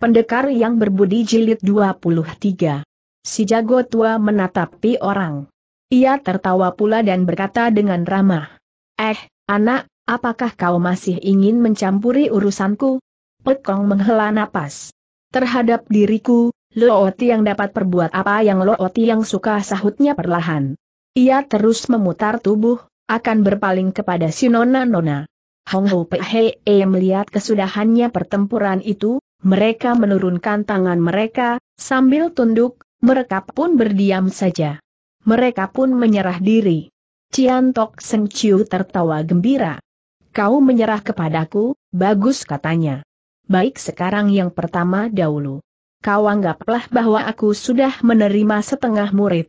Pendekar yang berbudi jilid 23. Si jago tua menatapi orang. Ia tertawa pula dan berkata dengan ramah. Eh, anak, apakah kau masih ingin mencampuri urusanku? Pekong menghela napas. Terhadap diriku, Looti yang dapat perbuat apa yang Looti yang suka sahutnya perlahan. Ia terus memutar tubuh, akan berpaling kepada si Nona Nona. Hong Ho Pei eh, melihat kesudahannya pertempuran itu, mereka menurunkan tangan mereka, sambil tunduk, mereka pun berdiam saja. Mereka pun menyerah diri. Ciantok Tok Seng Chiu tertawa gembira. Kau menyerah kepadaku, bagus katanya. Baik sekarang yang pertama dahulu. Kau anggaplah bahwa aku sudah menerima setengah murid.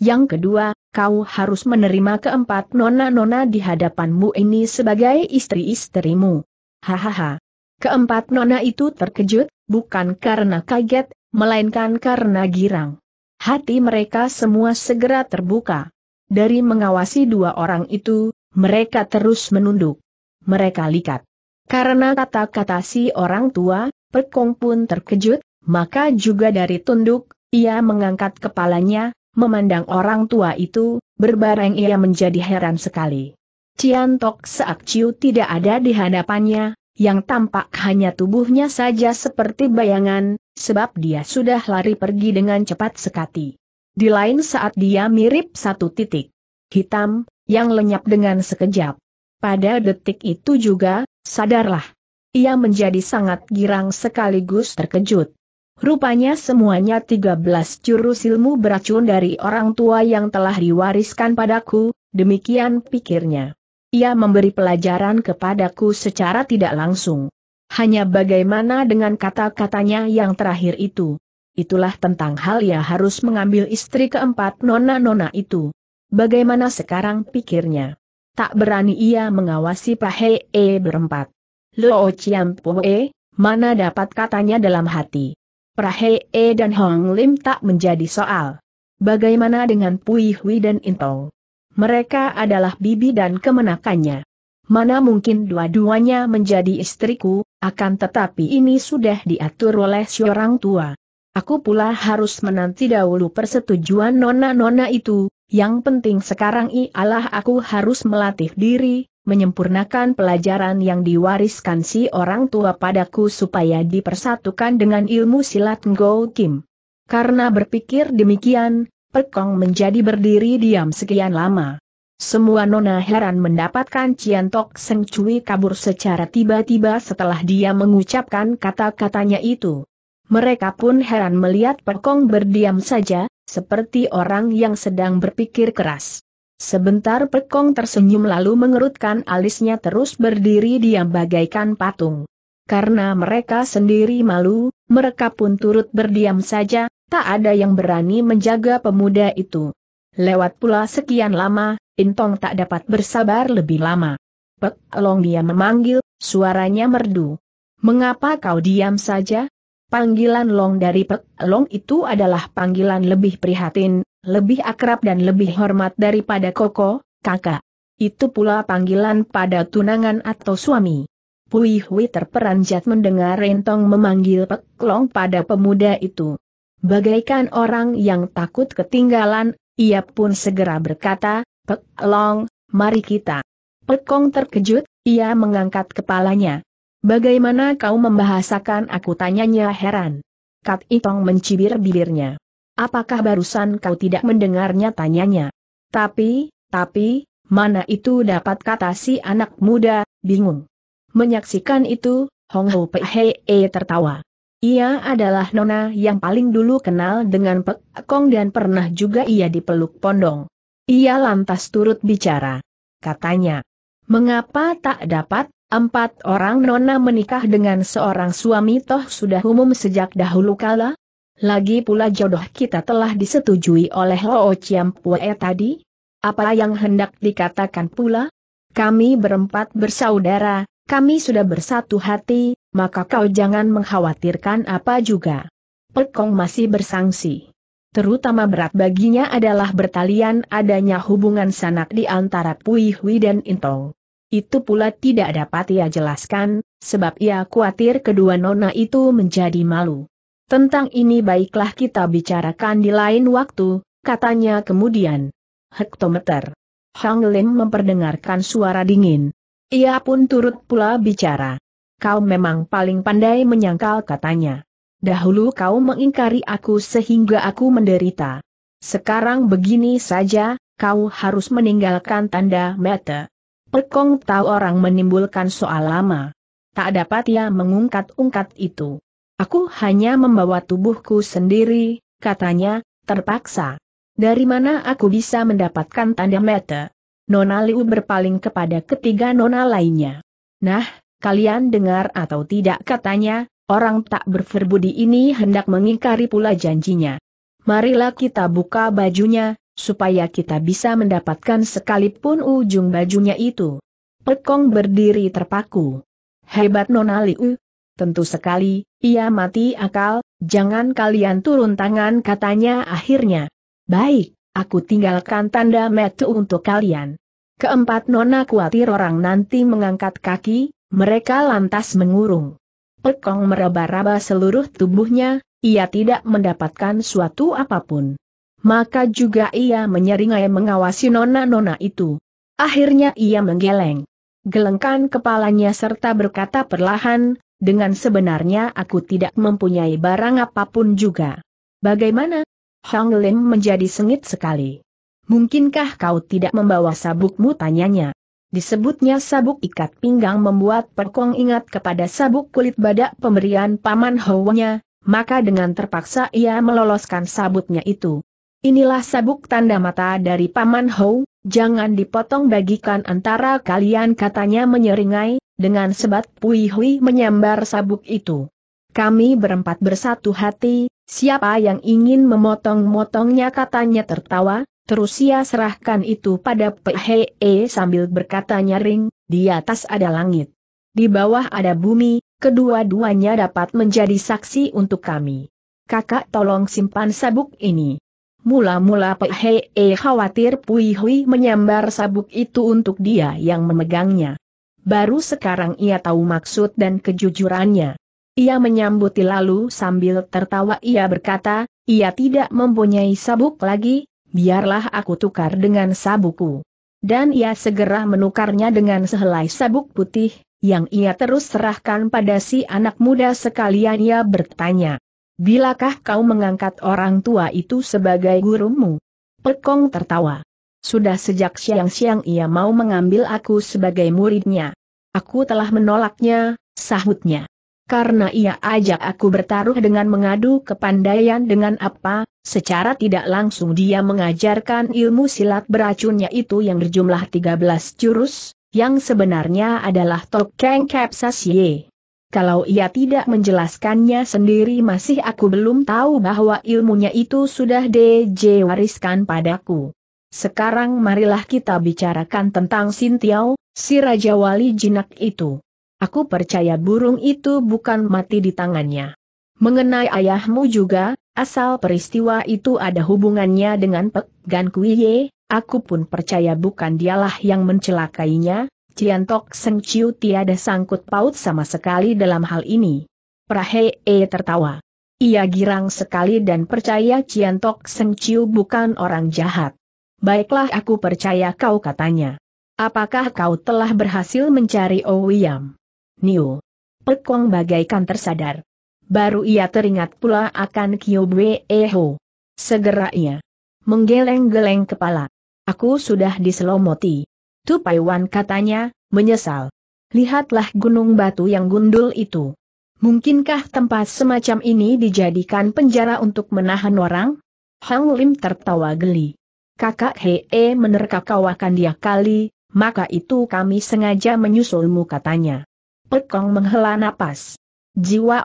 Yang kedua, kau harus menerima keempat nona-nona di hadapanmu ini sebagai istri-istrimu. Hahaha. Keempat nona itu terkejut, bukan karena kaget, melainkan karena girang. Hati mereka semua segera terbuka. Dari mengawasi dua orang itu, mereka terus menunduk. Mereka likat. Karena kata-kata si orang tua, Pekong pun terkejut, maka juga dari tunduk, ia mengangkat kepalanya, memandang orang tua itu, berbareng ia menjadi heran sekali. Ciantok Tok Ciu tidak ada di hadapannya, yang tampak hanya tubuhnya saja seperti bayangan, sebab dia sudah lari pergi dengan cepat sekali. Di lain saat dia mirip satu titik hitam, yang lenyap dengan sekejap. Pada detik itu juga, sadarlah. Ia menjadi sangat girang sekaligus terkejut. Rupanya semuanya 13 jurus ilmu beracun dari orang tua yang telah diwariskan padaku, demikian pikirnya. Ia memberi pelajaran kepadaku secara tidak langsung. Hanya bagaimana dengan kata-katanya yang terakhir itu. Itulah tentang hal ia harus mengambil istri keempat nona-nona itu. Bagaimana sekarang pikirnya? Tak berani ia mengawasi Pahe E berempat. Luo Chiam Poe, mana dapat katanya dalam hati. Prahe E dan Hong Lim tak menjadi soal. Bagaimana dengan Pui Hui dan Intong? Mereka adalah bibi dan kemenakannya. Mana mungkin dua-duanya menjadi istriku, akan tetapi ini sudah diatur oleh si orang tua. Aku pula harus menanti dahulu persetujuan nona-nona itu, yang penting sekarang ialah aku harus melatih diri, menyempurnakan pelajaran yang diwariskan si orang tua padaku supaya dipersatukan dengan ilmu silat Ngo Kim. Karena berpikir demikian, Perkong menjadi berdiri diam sekian lama. Semua nona heran mendapatkan Cian Tok Seng Cui kabur secara tiba-tiba setelah dia mengucapkan kata-katanya itu. Mereka pun heran melihat Pekong berdiam saja, seperti orang yang sedang berpikir keras. Sebentar Pekong tersenyum lalu mengerutkan alisnya terus berdiri diam bagaikan patung. Karena mereka sendiri malu, mereka pun turut berdiam saja, tak ada yang berani menjaga pemuda itu. Lewat pula sekian lama, Intong tak dapat bersabar lebih lama. Pek Long dia memanggil, suaranya merdu. Mengapa kau diam saja? Panggilan Long dari Pek Long itu adalah panggilan lebih prihatin, lebih akrab dan lebih hormat daripada Koko, kakak. Itu pula panggilan pada tunangan atau suami. Pui Hui terperanjat mendengar Rentong memanggil Pek Long pada pemuda itu. Bagaikan orang yang takut ketinggalan, ia pun segera berkata, Pek Long, mari kita. Pekong terkejut, ia mengangkat kepalanya. Bagaimana kau membahasakan aku tanyanya heran. Kat Itong mencibir bibirnya. Apakah barusan kau tidak mendengarnya tanyanya? Tapi, tapi, mana itu dapat kata si anak muda, bingung. Menyaksikan itu, Hong Ho Pei tertawa. Ia adalah nona yang paling dulu kenal dengan Pek Kong dan pernah juga ia dipeluk Pondong. Ia lantas turut bicara. Katanya, mengapa tak dapat, empat orang nona menikah dengan seorang suami toh sudah umum sejak dahulu kala? Lagi pula jodoh kita telah disetujui oleh Ho Chiam Pue tadi? Apa yang hendak dikatakan pula? Kami berempat bersaudara, kami sudah bersatu hati, maka kau jangan mengkhawatirkan apa juga. Pekong masih bersangsi. Terutama berat baginya adalah bertalian adanya hubungan sanak di antara Pui Hui dan Intong. Itu pula tidak dapat ia jelaskan, sebab ia khawatir kedua nona itu menjadi malu. Tentang ini baiklah kita bicarakan di lain waktu, katanya kemudian. Hektometer. Hang Lim memperdengarkan suara dingin. Ia pun turut pula bicara kau memang paling pandai menyangkal katanya. Dahulu kau mengingkari aku sehingga aku menderita. Sekarang begini saja, kau harus meninggalkan tanda mata. Pekong tahu orang menimbulkan soal lama. Tak dapat ia mengungkat-ungkat itu. Aku hanya membawa tubuhku sendiri, katanya, terpaksa. Dari mana aku bisa mendapatkan tanda mata? Nona Liu berpaling kepada ketiga nona lainnya. Nah, kalian dengar atau tidak katanya, orang tak berferbudi ini hendak mengingkari pula janjinya. Marilah kita buka bajunya, supaya kita bisa mendapatkan sekalipun ujung bajunya itu. Pekong berdiri terpaku. Hebat Nona Liu. Tentu sekali, ia mati akal, jangan kalian turun tangan katanya akhirnya. Baik, aku tinggalkan tanda metu untuk kalian. Keempat nona khawatir orang nanti mengangkat kaki, mereka lantas mengurung. Pekong meraba-raba seluruh tubuhnya, ia tidak mendapatkan suatu apapun. Maka juga ia menyeringai mengawasi nona-nona itu. Akhirnya ia menggeleng. Gelengkan kepalanya serta berkata perlahan, dengan sebenarnya aku tidak mempunyai barang apapun juga. Bagaimana? Hong Lim menjadi sengit sekali. Mungkinkah kau tidak membawa sabukmu tanyanya? Disebutnya sabuk ikat pinggang membuat Perkong ingat kepada sabuk kulit badak pemberian paman Hawanya, maka dengan terpaksa ia meloloskan sabutnya itu. Inilah sabuk tanda mata dari Paman Hou, jangan dipotong bagikan antara kalian katanya menyeringai, dengan sebat Pui menyambar sabuk itu. Kami berempat bersatu hati, siapa yang ingin memotong-motongnya katanya tertawa, Terus ia serahkan itu pada Phee sambil berkata nyaring, di atas ada langit. Di bawah ada bumi, kedua-duanya dapat menjadi saksi untuk kami. Kakak tolong simpan sabuk ini. Mula-mula Phee khawatir Pui menyambar sabuk itu untuk dia yang memegangnya. Baru sekarang ia tahu maksud dan kejujurannya. Ia menyambuti lalu sambil tertawa ia berkata, ia tidak mempunyai sabuk lagi, biarlah aku tukar dengan sabuku. Dan ia segera menukarnya dengan sehelai sabuk putih, yang ia terus serahkan pada si anak muda sekalian ia bertanya. Bilakah kau mengangkat orang tua itu sebagai gurumu? Pekong tertawa. Sudah sejak siang-siang ia mau mengambil aku sebagai muridnya. Aku telah menolaknya, sahutnya karena ia ajak aku bertaruh dengan mengadu kepandaian dengan apa, secara tidak langsung dia mengajarkan ilmu silat beracunnya itu yang berjumlah 13 jurus, yang sebenarnya adalah Tokeng Kepsasye. Kalau ia tidak menjelaskannya sendiri masih aku belum tahu bahwa ilmunya itu sudah DJ wariskan padaku. Sekarang marilah kita bicarakan tentang Sintiau, si Raja Wali Jinak itu. Aku percaya burung itu bukan mati di tangannya. Mengenai ayahmu juga, asal peristiwa itu ada hubungannya dengan Pek Gan Kuiye, aku pun percaya bukan dialah yang mencelakainya, Ciantok Seng Chiu tiada sangkut paut sama sekali dalam hal ini. Prahee tertawa. Ia girang sekali dan percaya Ciantok Seng Chiu bukan orang jahat. Baiklah aku percaya kau katanya. Apakah kau telah berhasil mencari Ouyam? Nio. Pekong bagaikan tersadar. Baru ia teringat pula akan Kyobwe Eho. Segera ia menggeleng-geleng kepala. Aku sudah diselomoti. Tupai Wan katanya, menyesal. Lihatlah gunung batu yang gundul itu. Mungkinkah tempat semacam ini dijadikan penjara untuk menahan orang? Hang Lim tertawa geli. Kakak Hee menerka kawakan dia kali, maka itu kami sengaja menyusulmu katanya. Pekong menghela napas. Jiwa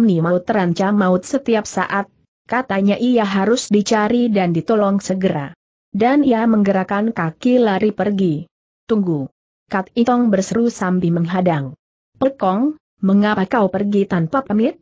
Ni mau terancam maut setiap saat, katanya ia harus dicari dan ditolong segera. Dan ia menggerakkan kaki lari pergi. Tunggu. Kat Itong berseru sambil menghadang. Pekong, mengapa kau pergi tanpa pamit?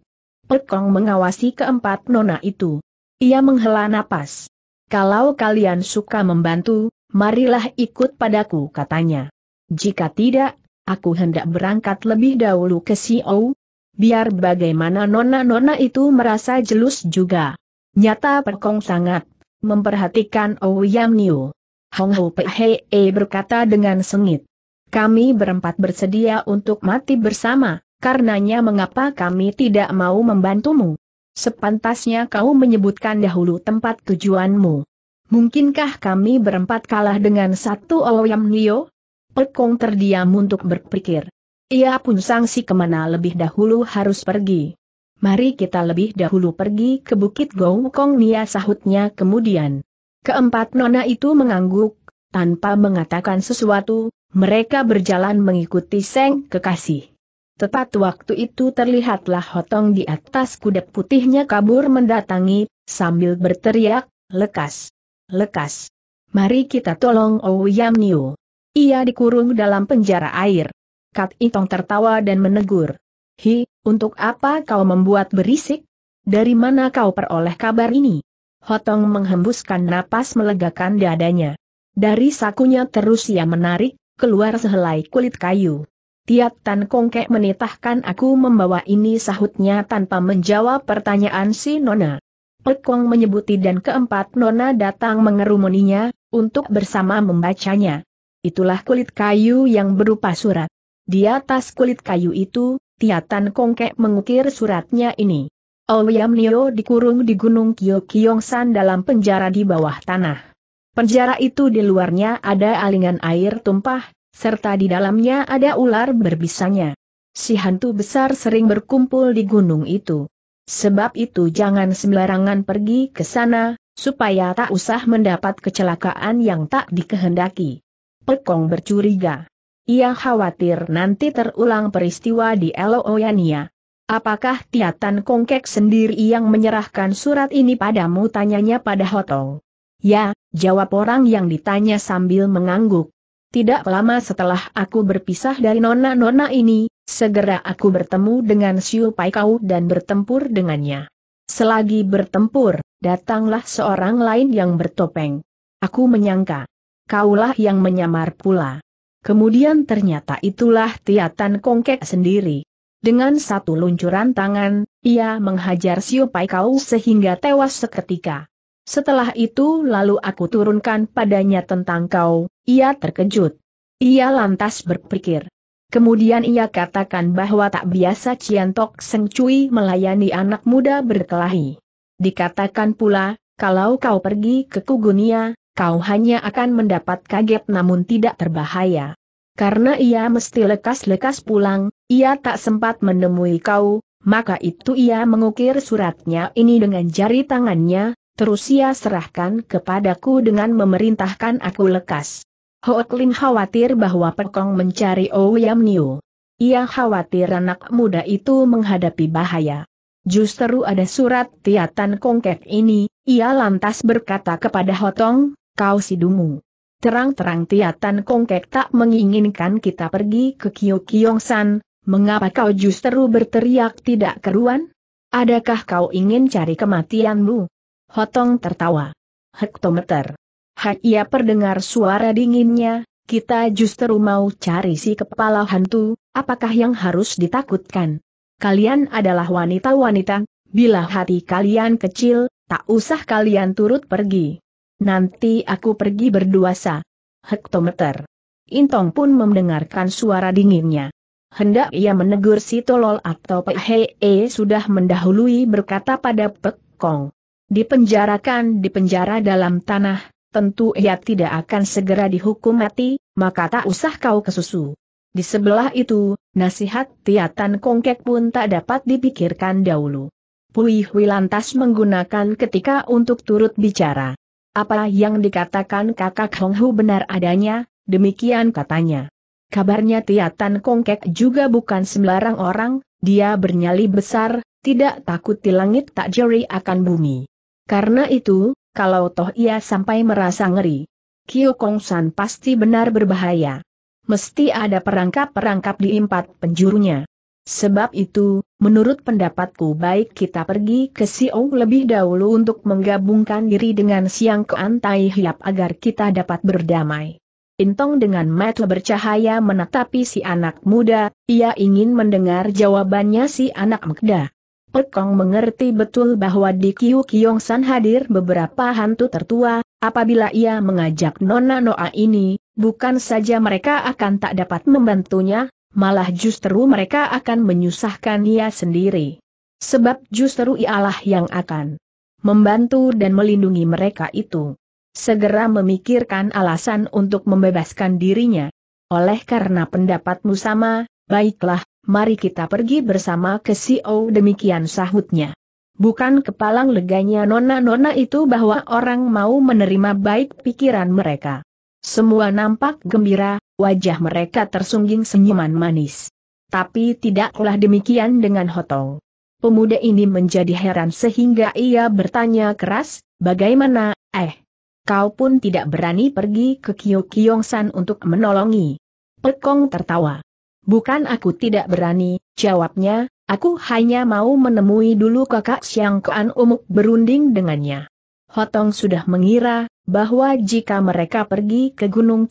Pekong mengawasi keempat nona itu. Ia menghela napas. Kalau kalian suka membantu, marilah ikut padaku katanya. Jika tidak, aku hendak berangkat lebih dahulu ke CEO. Biar bagaimana nona-nona itu merasa jelus juga. Nyata Perkong sangat memperhatikan Ouyang Niu. Hong Ho Pehee berkata dengan sengit. Kami berempat bersedia untuk mati bersama, karenanya mengapa kami tidak mau membantumu? Sepantasnya kau menyebutkan dahulu tempat tujuanmu. Mungkinkah kami berempat kalah dengan satu Ouyam Nio? Pekong terdiam untuk berpikir. Ia pun sangsi kemana lebih dahulu harus pergi. Mari kita lebih dahulu pergi ke Bukit Gou Nia sahutnya kemudian. Keempat nona itu mengangguk, tanpa mengatakan sesuatu, mereka berjalan mengikuti Seng kekasih. Tepat waktu itu terlihatlah Hotong di atas kuda putihnya kabur mendatangi, sambil berteriak, lekas, lekas. Mari kita tolong Ouyam Niu. Ia dikurung dalam penjara air. Kat Itong tertawa dan menegur. Hi, untuk apa kau membuat berisik? Dari mana kau peroleh kabar ini? Hotong menghembuskan napas melegakan dadanya. Dari sakunya terus ia menarik, keluar sehelai kulit kayu. Tiat Tan Kongkek menitahkan aku membawa ini sahutnya tanpa menjawab pertanyaan si Nona. Pekong menyebuti dan keempat Nona datang mengerumuninya, untuk bersama membacanya. Itulah kulit kayu yang berupa surat. Di atas kulit kayu itu, Tiatan Kongkek mengukir suratnya ini. Ouyam oh, Nio dikurung di Gunung Kyokyongsan dalam penjara di bawah tanah. Penjara itu di luarnya ada alingan air tumpah, serta di dalamnya ada ular berbisanya. Si hantu besar sering berkumpul di gunung itu. Sebab itu jangan sembarangan pergi ke sana, supaya tak usah mendapat kecelakaan yang tak dikehendaki. Pekong bercuriga. Ia khawatir nanti terulang peristiwa di Elooyania. Apakah Tiatan Kongkek sendiri yang menyerahkan surat ini padamu tanyanya pada Hotong. Ya, jawab orang yang ditanya sambil mengangguk. Tidak lama setelah aku berpisah dari nona-nona ini, segera aku bertemu dengan Siu Pai Kau dan bertempur dengannya. Selagi bertempur, datanglah seorang lain yang bertopeng. Aku menyangka, kaulah yang menyamar pula. Kemudian ternyata itulah Tiatan Kongkek sendiri. Dengan satu luncuran tangan, ia menghajar Siopai Kau sehingga tewas seketika. Setelah itu lalu aku turunkan padanya tentang kau, ia terkejut. Ia lantas berpikir. Kemudian ia katakan bahwa tak biasa Ciantok Seng Cui melayani anak muda berkelahi. Dikatakan pula, kalau kau pergi ke Kugunia, kau hanya akan mendapat kaget namun tidak terbahaya. Karena ia mesti lekas-lekas pulang, ia tak sempat menemui kau, maka itu ia mengukir suratnya ini dengan jari tangannya, terus ia serahkan kepadaku dengan memerintahkan aku lekas. Hoot khawatir bahwa Pekong mencari Ouyam Niu. Ia khawatir anak muda itu menghadapi bahaya. Justru ada surat tiatan kongkek ini, ia lantas berkata kepada Hotong, kau sidumu. Terang-terang Tiatan Kongkek tak menginginkan kita pergi ke Kyokyongsan, mengapa kau justru berteriak tidak keruan? Adakah kau ingin cari kematianmu? Hotong tertawa. Hektometer. Hak ia perdengar suara dinginnya, kita justru mau cari si kepala hantu, apakah yang harus ditakutkan? Kalian adalah wanita-wanita, bila hati kalian kecil, tak usah kalian turut pergi. Nanti aku pergi berduasa. Hektometer. Intong pun mendengarkan suara dinginnya. Hendak ia menegur si tolol atau Pehee sudah mendahului berkata pada Pek Kong. Dipenjarakan di penjara dalam tanah, tentu ia tidak akan segera dihukum mati, maka tak usah kau kesusu. Di sebelah itu, nasihat Tiatan Kongkek pun tak dapat dipikirkan dahulu. Pui Hui lantas menggunakan ketika untuk turut bicara. Apa yang dikatakan kakak Hong Hu benar adanya, demikian katanya. Kabarnya Tiatan Kongkek juga bukan sembarang orang, dia bernyali besar, tidak takut di langit tak jeri akan bumi. Karena itu, kalau toh ia sampai merasa ngeri, Kyo Kong San pasti benar berbahaya. Mesti ada perangkap-perangkap di empat penjurunya. Sebab itu, menurut pendapatku baik kita pergi ke Siou lebih dahulu untuk menggabungkan diri dengan Siang Kuan Tai Hiap agar kita dapat berdamai. Intong dengan mata bercahaya menatapi si anak muda, ia ingin mendengar jawabannya si anak muda. Pekong mengerti betul bahwa di Kiu Kiong San hadir beberapa hantu tertua, apabila ia mengajak Nona Noa ini, bukan saja mereka akan tak dapat membantunya, malah justru mereka akan menyusahkan ia sendiri. Sebab justru ialah yang akan membantu dan melindungi mereka itu. Segera memikirkan alasan untuk membebaskan dirinya. Oleh karena pendapatmu sama, baiklah, mari kita pergi bersama ke CEO demikian sahutnya. Bukan kepalang leganya nona-nona itu bahwa orang mau menerima baik pikiran mereka. Semua nampak gembira, wajah mereka tersungging senyuman manis. Tapi tidaklah demikian dengan Hotong. Pemuda ini menjadi heran sehingga ia bertanya keras, bagaimana, eh, kau pun tidak berani pergi ke San untuk menolongi. Pekong tertawa. Bukan aku tidak berani, jawabnya, aku hanya mau menemui dulu kakak Siang Kean Umuk berunding dengannya. Hotong sudah mengira, bahwa jika mereka pergi ke Gunung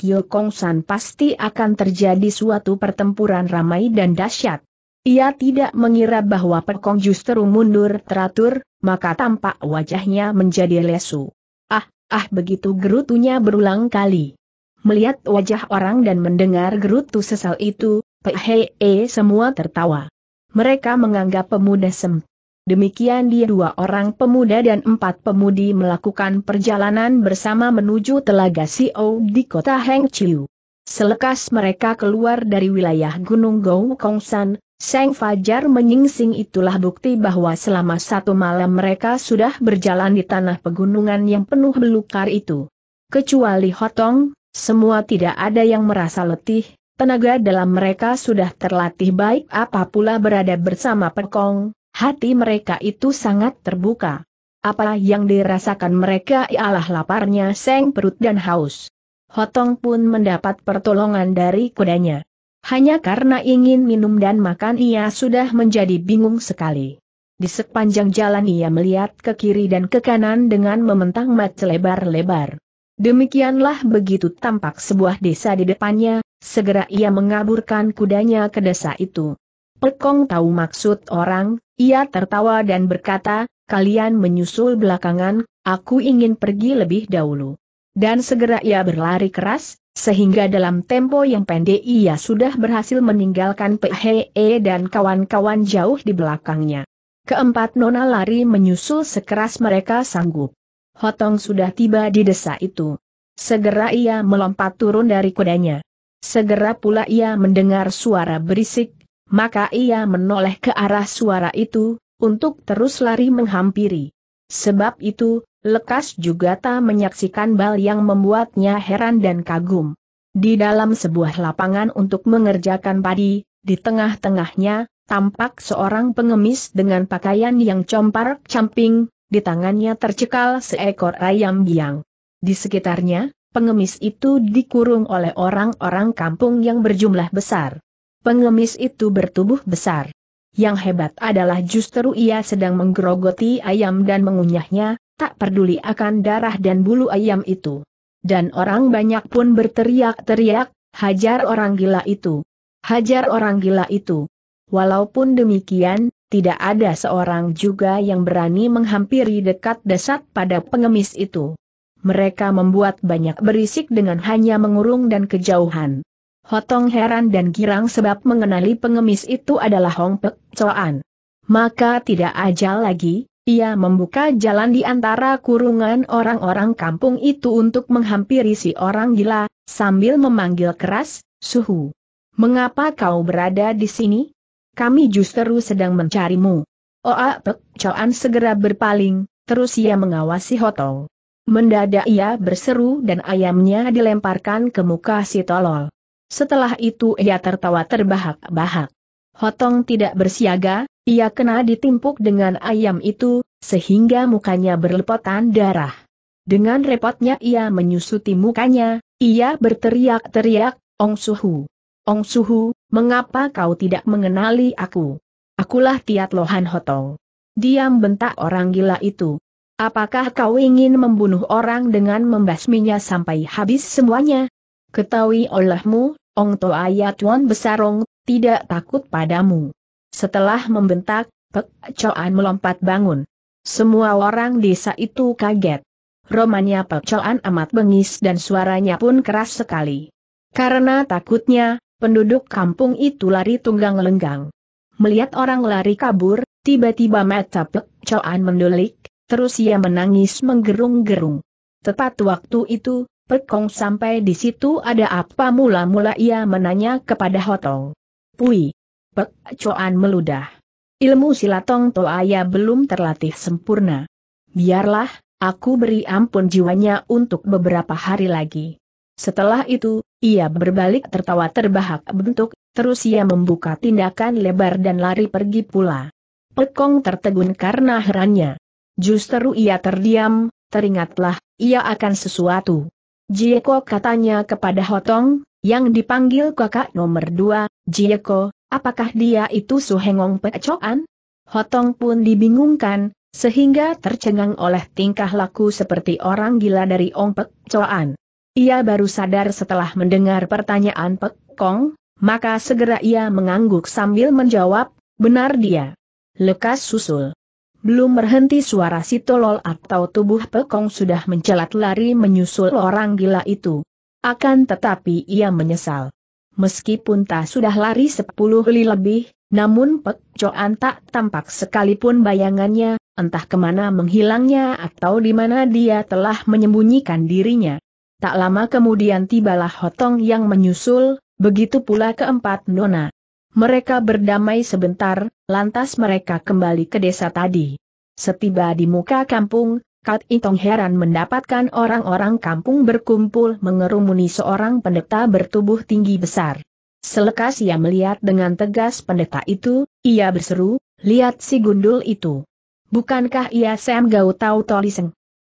San pasti akan terjadi suatu pertempuran ramai dan dahsyat. Ia tidak mengira bahwa Pekong justru mundur teratur, maka tampak wajahnya menjadi lesu. Ah, ah begitu gerutunya berulang kali. Melihat wajah orang dan mendengar gerutu sesal itu, Pehe semua tertawa. Mereka menganggap pemuda sempit. Demikian dia dua orang pemuda dan empat pemudi melakukan perjalanan bersama menuju Telaga Sio di kota Hengqiu. Selekas mereka keluar dari wilayah Gunung Gou San, Seng Fajar menyingsing itulah bukti bahwa selama satu malam mereka sudah berjalan di tanah pegunungan yang penuh belukar itu. Kecuali Hotong, semua tidak ada yang merasa letih, tenaga dalam mereka sudah terlatih baik apapula berada bersama Pekong, hati mereka itu sangat terbuka. Apa yang dirasakan mereka ialah laparnya seng perut dan haus. Hotong pun mendapat pertolongan dari kudanya. Hanya karena ingin minum dan makan ia sudah menjadi bingung sekali. Di sepanjang jalan ia melihat ke kiri dan ke kanan dengan mementang mat lebar-lebar. Demikianlah begitu tampak sebuah desa di depannya, segera ia mengaburkan kudanya ke desa itu. Pekong tahu maksud orang, ia tertawa dan berkata, kalian menyusul belakangan, aku ingin pergi lebih dahulu. Dan segera ia berlari keras, sehingga dalam tempo yang pendek ia sudah berhasil meninggalkan PHE e dan kawan-kawan jauh di belakangnya. Keempat nona lari menyusul sekeras mereka sanggup. Hotong sudah tiba di desa itu. Segera ia melompat turun dari kudanya. Segera pula ia mendengar suara berisik maka ia menoleh ke arah suara itu, untuk terus lari menghampiri. Sebab itu, lekas juga tak menyaksikan bal yang membuatnya heran dan kagum. Di dalam sebuah lapangan untuk mengerjakan padi, di tengah-tengahnya, tampak seorang pengemis dengan pakaian yang compar-camping, di tangannya tercekal seekor ayam biang. Di sekitarnya, pengemis itu dikurung oleh orang-orang kampung yang berjumlah besar pengemis itu bertubuh besar. Yang hebat adalah justru ia sedang menggerogoti ayam dan mengunyahnya, tak peduli akan darah dan bulu ayam itu. Dan orang banyak pun berteriak-teriak, hajar orang gila itu. Hajar orang gila itu. Walaupun demikian, tidak ada seorang juga yang berani menghampiri dekat desat pada pengemis itu. Mereka membuat banyak berisik dengan hanya mengurung dan kejauhan. Hotong heran dan girang sebab mengenali pengemis itu adalah Hong Pek Coan. Maka tidak ajal lagi, ia membuka jalan di antara kurungan orang-orang kampung itu untuk menghampiri si orang gila, sambil memanggil keras, Suhu. Mengapa kau berada di sini? Kami justru sedang mencarimu. Oa Pek Coan segera berpaling, terus ia mengawasi Hotong. Mendadak ia berseru dan ayamnya dilemparkan ke muka si tolol. Setelah itu ia tertawa terbahak-bahak. Hotong tidak bersiaga, ia kena ditimpuk dengan ayam itu, sehingga mukanya berlepotan darah. Dengan repotnya ia menyusuti mukanya, ia berteriak-teriak, Ong Suhu. Ong Suhu, mengapa kau tidak mengenali aku? Akulah Tiat Lohan Hotong. Diam bentak orang gila itu. Apakah kau ingin membunuh orang dengan membasminya sampai habis semuanya? Ketahui olehmu, Ong ayat Tuan Besarong, tidak takut padamu. Setelah membentak, Pek Choan melompat bangun. Semua orang desa itu kaget. Romanya Pek Choan amat bengis dan suaranya pun keras sekali. Karena takutnya, penduduk kampung itu lari tunggang lenggang. Melihat orang lari kabur, tiba-tiba mata Pek Choan mendulik, terus ia menangis menggerung-gerung. Tepat waktu itu, Pekong sampai di situ ada apa mula-mula ia menanya kepada Hotong. Pui. Pek Coan meludah. Ilmu silatong toaya belum terlatih sempurna. Biarlah, aku beri ampun jiwanya untuk beberapa hari lagi. Setelah itu, ia berbalik tertawa terbahak bentuk, terus ia membuka tindakan lebar dan lari pergi pula. Pekong tertegun karena herannya. Justru ia terdiam, teringatlah, ia akan sesuatu. Jieko katanya kepada Hotong, yang dipanggil kakak nomor dua, Jieko, apakah dia itu Suhengong Pecoan? Hotong pun dibingungkan, sehingga tercengang oleh tingkah laku seperti orang gila dari Ong Pek Coan. Ia baru sadar setelah mendengar pertanyaan Pek Kong, maka segera ia mengangguk sambil menjawab, benar dia. Lekas susul. Belum berhenti suara si tolol atau tubuh pekong sudah mencelat lari menyusul orang gila itu. Akan tetapi ia menyesal. Meskipun tak sudah lari sepuluh li lebih, namun Pek Coan tak tampak sekalipun bayangannya, entah kemana menghilangnya atau di mana dia telah menyembunyikan dirinya. Tak lama kemudian tibalah Hotong yang menyusul, begitu pula keempat nona. Mereka berdamai sebentar, lantas mereka kembali ke desa tadi. Setiba di muka kampung, Kat Itong heran mendapatkan orang-orang kampung berkumpul mengerumuni seorang pendeta bertubuh tinggi besar. Selekas ia melihat dengan tegas pendeta itu, ia berseru, lihat si gundul itu. Bukankah ia Sam Gau Tau Toliseng?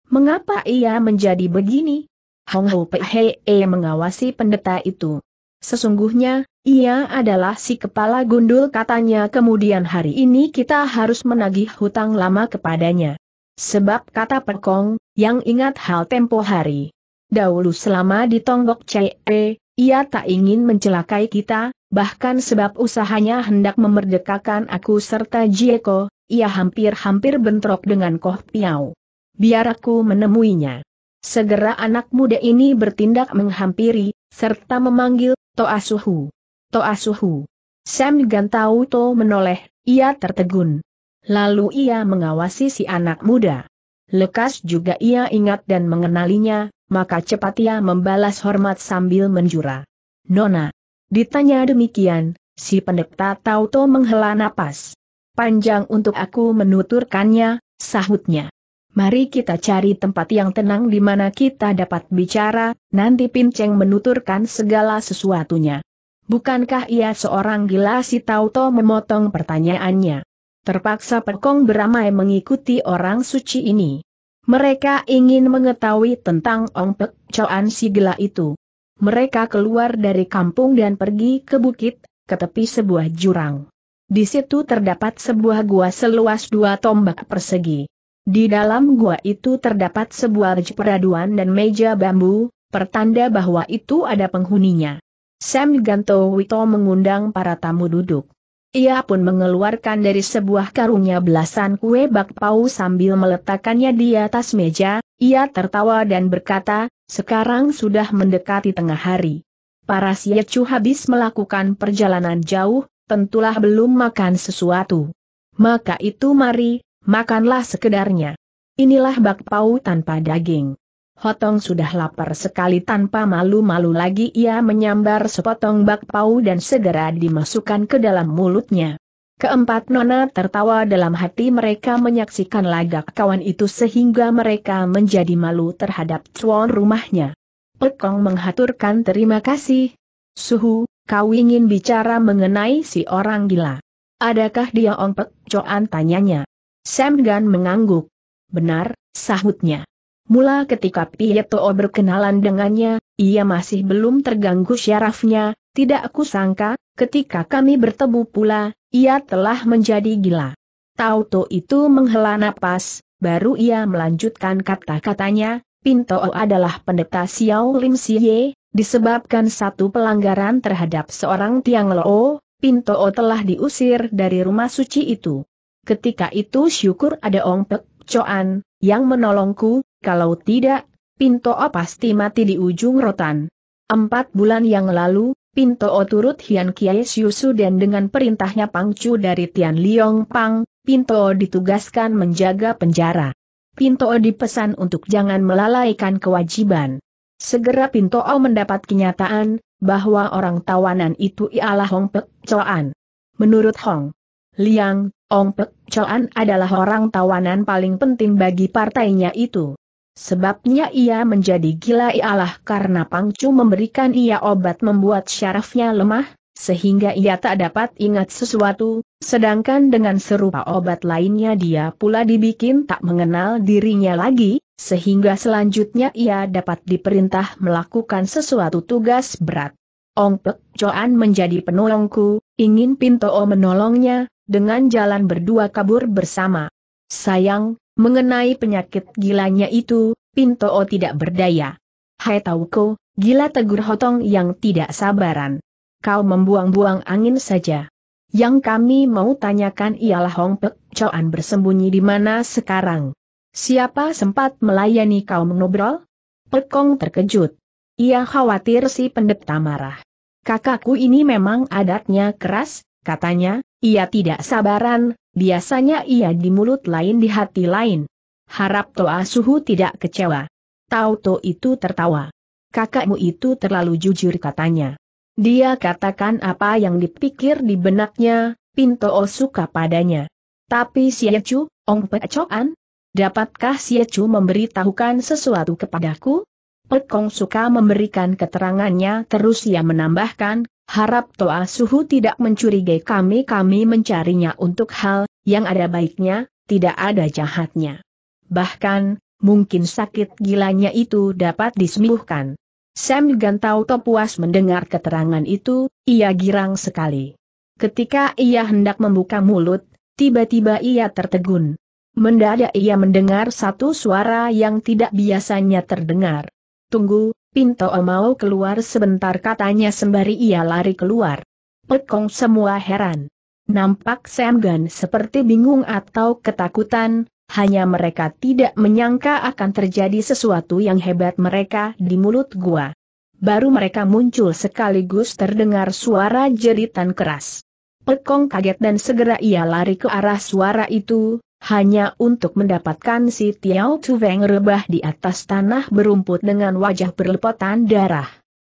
Mengapa ia menjadi begini? Hong Ho Pehee mengawasi pendeta itu. Sesungguhnya, ia adalah si kepala gundul katanya kemudian hari ini kita harus menagih hutang lama kepadanya. Sebab kata Pekong, yang ingat hal tempo hari. Dahulu selama di Tonggok CE, ia tak ingin mencelakai kita, bahkan sebab usahanya hendak memerdekakan aku serta Jieko, ia hampir-hampir bentrok dengan Koh Piau. Biar aku menemuinya. Segera anak muda ini bertindak menghampiri, serta memanggil, Toa Suhu. To asuhu, Sam Gantau To menoleh, ia tertegun. Lalu ia mengawasi si anak muda. Lekas juga ia ingat dan mengenalinya, maka cepat ia membalas hormat sambil menjura. Nona. Ditanya demikian, si pendeta Tauto menghela napas. Panjang untuk aku menuturkannya, sahutnya. Mari kita cari tempat yang tenang di mana kita dapat bicara, nanti Pinceng menuturkan segala sesuatunya. Bukankah ia seorang gila si Tauto memotong pertanyaannya? Terpaksa Pekong beramai mengikuti orang suci ini. Mereka ingin mengetahui tentang Ong Pek Choan si gila itu. Mereka keluar dari kampung dan pergi ke bukit, ke tepi sebuah jurang. Di situ terdapat sebuah gua seluas dua tombak persegi. Di dalam gua itu terdapat sebuah peraduan dan meja bambu, pertanda bahwa itu ada penghuninya. Sam Ganto Wito mengundang para tamu duduk. Ia pun mengeluarkan dari sebuah karungnya belasan kue bakpao sambil meletakkannya di atas meja, ia tertawa dan berkata, sekarang sudah mendekati tengah hari. Para Siecu habis melakukan perjalanan jauh, tentulah belum makan sesuatu. Maka itu mari, makanlah sekedarnya. Inilah bakpao tanpa daging. Hotong sudah lapar sekali tanpa malu-malu lagi ia menyambar sepotong bakpau dan segera dimasukkan ke dalam mulutnya. Keempat nona tertawa dalam hati mereka menyaksikan lagak kawan itu sehingga mereka menjadi malu terhadap tuan rumahnya. Pekong menghaturkan terima kasih. Suhu, kau ingin bicara mengenai si orang gila. Adakah dia Ong Pek Coan tanyanya. Sam Gan mengangguk. Benar, sahutnya. Mula ketika Pietro berkenalan dengannya, ia masih belum terganggu syarafnya, tidak kusangka, ketika kami bertemu pula, ia telah menjadi gila. Tauto itu menghela napas, baru ia melanjutkan kata-katanya, Pinto adalah pendeta Xiao Lim Siye, disebabkan satu pelanggaran terhadap seorang Tiang Loo, Pinto telah diusir dari rumah suci itu. Ketika itu syukur ada Ong Pek Choan, yang menolongku, kalau tidak, Pinto pasti mati di ujung rotan. Empat bulan yang lalu, Pinto turut Hian Kiai Siusu dan dengan perintahnya Pangcu dari Tian Liong Pang, Pinto ditugaskan menjaga penjara. Pinto dipesan untuk jangan melalaikan kewajiban. Segera Pinto mendapat kenyataan, bahwa orang tawanan itu ialah Hong Pek Choan. Menurut Hong Liang, Hong Pek Choan adalah orang tawanan paling penting bagi partainya itu. Sebabnya ia menjadi gila ialah karena Pangcu memberikan ia obat membuat syarafnya lemah, sehingga ia tak dapat ingat sesuatu, sedangkan dengan serupa obat lainnya dia pula dibikin tak mengenal dirinya lagi, sehingga selanjutnya ia dapat diperintah melakukan sesuatu tugas berat. Ong Pek Choan menjadi penolongku, ingin Pinto menolongnya, dengan jalan berdua kabur bersama. Sayang, mengenai penyakit gilanya itu, Pinto tidak berdaya. Hai Tauko, gila tegur Hotong yang tidak sabaran. Kau membuang-buang angin saja. Yang kami mau tanyakan ialah Hong Pek Choan bersembunyi di mana sekarang. Siapa sempat melayani kau mengobrol? Pekong terkejut. Ia khawatir si pendeta marah. Kakakku ini memang adatnya keras, katanya, ia tidak sabaran, Biasanya ia di mulut lain di hati lain. Harap Toa Suhu tidak kecewa. Tauto itu tertawa. Kakakmu itu terlalu jujur katanya. Dia katakan apa yang dipikir di benaknya, Pinto suka padanya. Tapi si Siecu, Ong Pecoan, dapatkah si Siecu memberitahukan sesuatu kepadaku? Pekong suka memberikan keterangannya terus ia menambahkan, Harap Toa Suhu tidak mencurigai kami-kami mencarinya untuk hal yang ada baiknya, tidak ada jahatnya. Bahkan, mungkin sakit gilanya itu dapat disembuhkan. Sam Gantau puas mendengar keterangan itu, ia girang sekali. Ketika ia hendak membuka mulut, tiba-tiba ia tertegun. Mendadak ia mendengar satu suara yang tidak biasanya terdengar. Tunggu, Pinto mau keluar sebentar katanya sembari ia lari keluar. Pekong semua heran. Nampak Sam Gun seperti bingung atau ketakutan, hanya mereka tidak menyangka akan terjadi sesuatu yang hebat mereka di mulut gua. Baru mereka muncul sekaligus terdengar suara jeritan keras. Pekong kaget dan segera ia lari ke arah suara itu, hanya untuk mendapatkan si Tiao Tuweng rebah di atas tanah berumput dengan wajah berlepotan darah.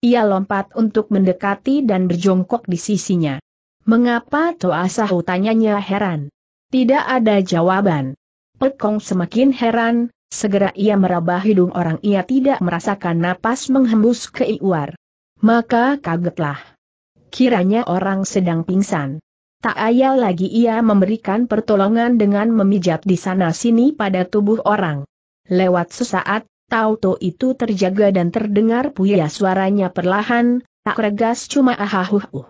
Ia lompat untuk mendekati dan berjongkok di sisinya. Mengapa Toa Sahu tanyanya heran? Tidak ada jawaban. Pekong semakin heran, segera ia meraba hidung orang ia tidak merasakan napas menghembus ke iuar. Maka kagetlah. Kiranya orang sedang pingsan. Tak ayal lagi ia memberikan pertolongan dengan memijat di sana-sini pada tubuh orang. Lewat sesaat, Tauto itu terjaga dan terdengar puya suaranya perlahan, tak regas cuma ahahuhuh.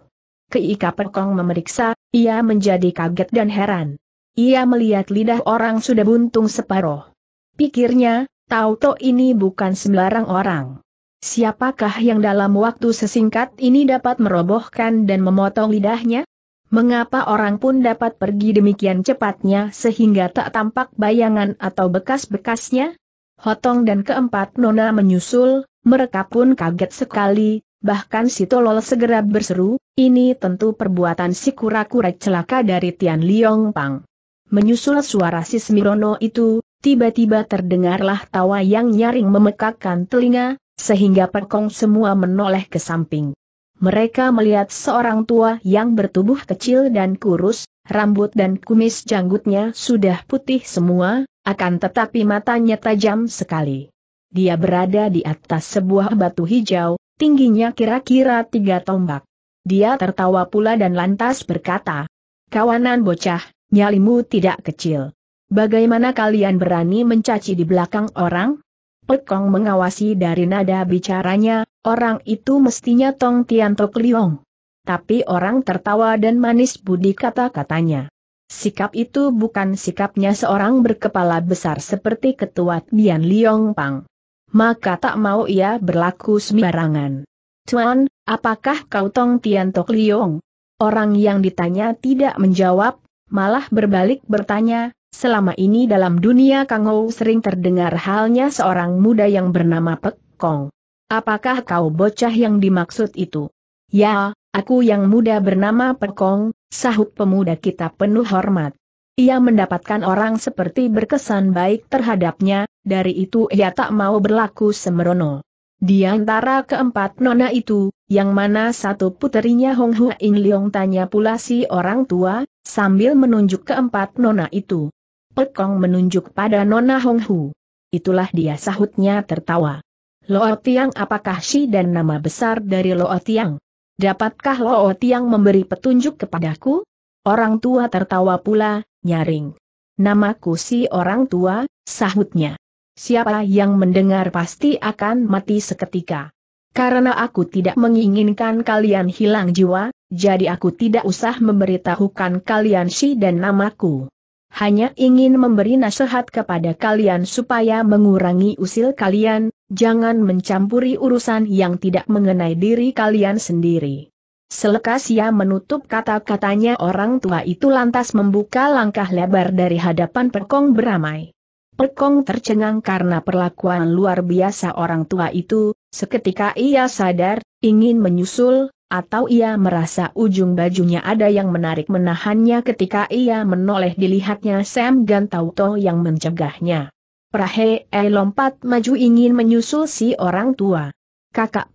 Keika Perkong memeriksa, ia menjadi kaget dan heran. Ia melihat lidah orang sudah buntung separoh. Pikirnya, Tauto ini bukan sembarang orang. Siapakah yang dalam waktu sesingkat ini dapat merobohkan dan memotong lidahnya? Mengapa orang pun dapat pergi demikian cepatnya sehingga tak tampak bayangan atau bekas-bekasnya? Hotong dan keempat nona menyusul, mereka pun kaget sekali, bahkan si Tolol segera berseru, ini tentu perbuatan si kura-kura celaka dari Tian Liong Pang. Menyusul suara si Smirono itu, tiba-tiba terdengarlah tawa yang nyaring memekakkan telinga, sehingga perkong semua menoleh ke samping mereka melihat seorang tua yang bertubuh kecil dan kurus, rambut dan kumis janggutnya sudah putih semua, akan tetapi matanya tajam sekali. Dia berada di atas sebuah batu hijau, tingginya kira-kira tiga tombak. Dia tertawa pula dan lantas berkata, Kawanan bocah, nyalimu tidak kecil. Bagaimana kalian berani mencaci di belakang orang? Pekong mengawasi dari nada bicaranya, Orang itu mestinya Tong Tian Tianto Liong, Tapi orang tertawa dan manis budi kata-katanya. Sikap itu bukan sikapnya seorang berkepala besar seperti ketua Bian Liong Pang. Maka tak mau ia berlaku sembarangan. Tuan, apakah kau Tong Tian Tianto Liong? Orang yang ditanya tidak menjawab, malah berbalik bertanya, Selama ini dalam dunia Kang Ho sering terdengar halnya seorang muda yang bernama Pek Kong. Apakah kau bocah yang dimaksud itu? Ya, aku yang muda bernama Pekong, sahut pemuda kita penuh hormat. Ia mendapatkan orang seperti berkesan baik terhadapnya, dari itu ia tak mau berlaku semerono. Di antara keempat nona itu, yang mana satu puterinya Hong Hua In Leong tanya pula si orang tua, sambil menunjuk keempat nona itu. Pekong menunjuk pada nona Hong Hu. Itulah dia sahutnya tertawa. Lootiang apakah si dan nama besar dari Lootiang? Dapatkah Lootiang memberi petunjuk kepadaku? Orang tua tertawa pula, nyaring. Namaku si orang tua, sahutnya. Siapa yang mendengar pasti akan mati seketika. Karena aku tidak menginginkan kalian hilang jiwa, jadi aku tidak usah memberitahukan kalian si dan namaku. Hanya ingin memberi nasihat kepada kalian supaya mengurangi usil kalian, jangan mencampuri urusan yang tidak mengenai diri kalian sendiri. Selekas ia menutup kata-katanya orang tua itu lantas membuka langkah lebar dari hadapan Pekong beramai. Pekong tercengang karena perlakuan luar biasa orang tua itu, seketika ia sadar, ingin menyusul, atau ia merasa ujung bajunya ada yang menarik menahannya ketika ia menoleh dilihatnya Sam Gantauto yang mencegahnya. E lompat maju ingin menyusul si orang tua. Kakak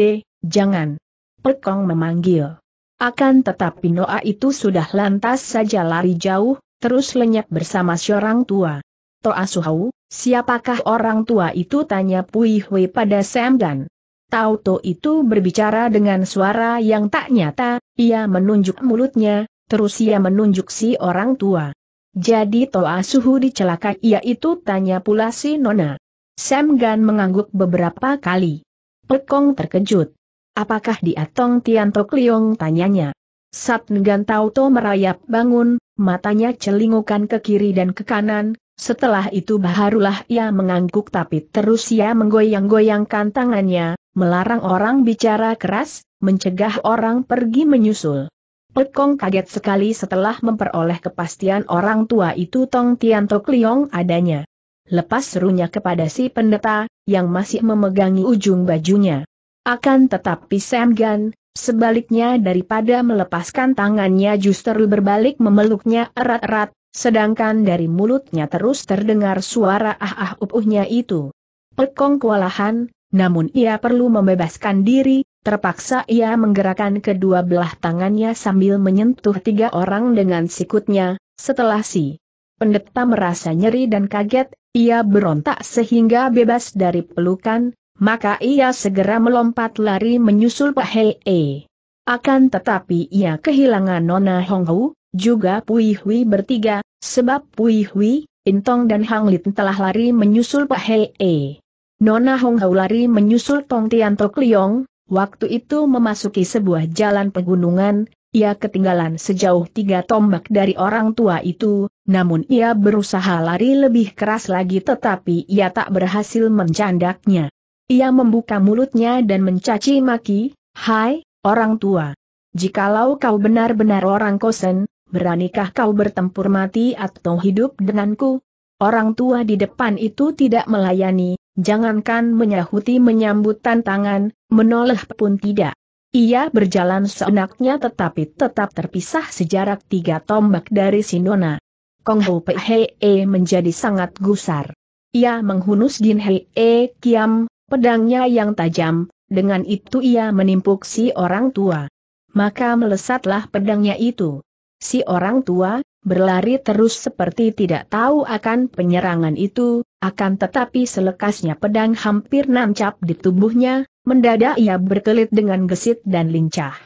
E, jangan. Pekong memanggil. Akan tetapi Noa itu sudah lantas saja lari jauh, terus lenyap bersama si orang tua. Toa Suhau, siapakah orang tua itu tanya Pui Hui pada Sam Dan. Tauto itu berbicara dengan suara yang tak nyata, ia menunjuk mulutnya, terus ia menunjuk si orang tua. Jadi Toa Suhu dicelakai yaitu tanya pula si Nona. Sam Gan mengangguk beberapa kali. Pekong terkejut. Apakah dia Tong Tianto Liong tanyanya. Sat Ngan Tau To merayap bangun, matanya celingukan ke kiri dan ke kanan, setelah itu baharulah ia mengangguk tapi terus ia menggoyang-goyangkan tangannya, melarang orang bicara keras, mencegah orang pergi menyusul. Pekong kaget sekali setelah memperoleh kepastian orang tua itu Tong Tianto Kliong adanya. Lepas serunya kepada si pendeta, yang masih memegangi ujung bajunya. Akan tetapi Sam Gan, sebaliknya daripada melepaskan tangannya justru berbalik memeluknya erat-erat, sedangkan dari mulutnya terus terdengar suara ah-ah upuhnya itu. Pekong kewalahan, namun ia perlu membebaskan diri, Terpaksa ia menggerakkan kedua belah tangannya sambil menyentuh tiga orang dengan sikutnya, setelah si pendeta merasa nyeri dan kaget, ia berontak sehingga bebas dari pelukan, maka ia segera melompat lari menyusul Pak Hei. E. Akan tetapi ia kehilangan Nona Hong Hu, juga Pui Hui bertiga, sebab Pui Hui, Intong dan Hang Lin telah lari menyusul Pak Hei. E. Nona Hong Hu lari menyusul Tong Tian Tok Liong, Waktu itu memasuki sebuah jalan pegunungan, ia ketinggalan sejauh tiga tombak dari orang tua itu, namun ia berusaha lari lebih keras lagi tetapi ia tak berhasil mencandaknya. Ia membuka mulutnya dan mencaci maki, Hai, orang tua! Jikalau kau benar-benar orang kosen, beranikah kau bertempur mati atau hidup denganku? Orang tua di depan itu tidak melayani, jangankan menyahuti menyambut tantangan, menoleh pun tidak. Ia berjalan seenaknya tetapi tetap terpisah sejarak tiga tombak dari Sinona. Kong Ho -e menjadi sangat gusar. Ia menghunus Jin He -e Kiam, pedangnya yang tajam, dengan itu ia menimpuk si orang tua. Maka melesatlah pedangnya itu. Si orang tua, berlari terus seperti tidak tahu akan penyerangan itu, akan tetapi selekasnya pedang hampir nancap di tubuhnya, mendadak ia berkelit dengan gesit dan lincah.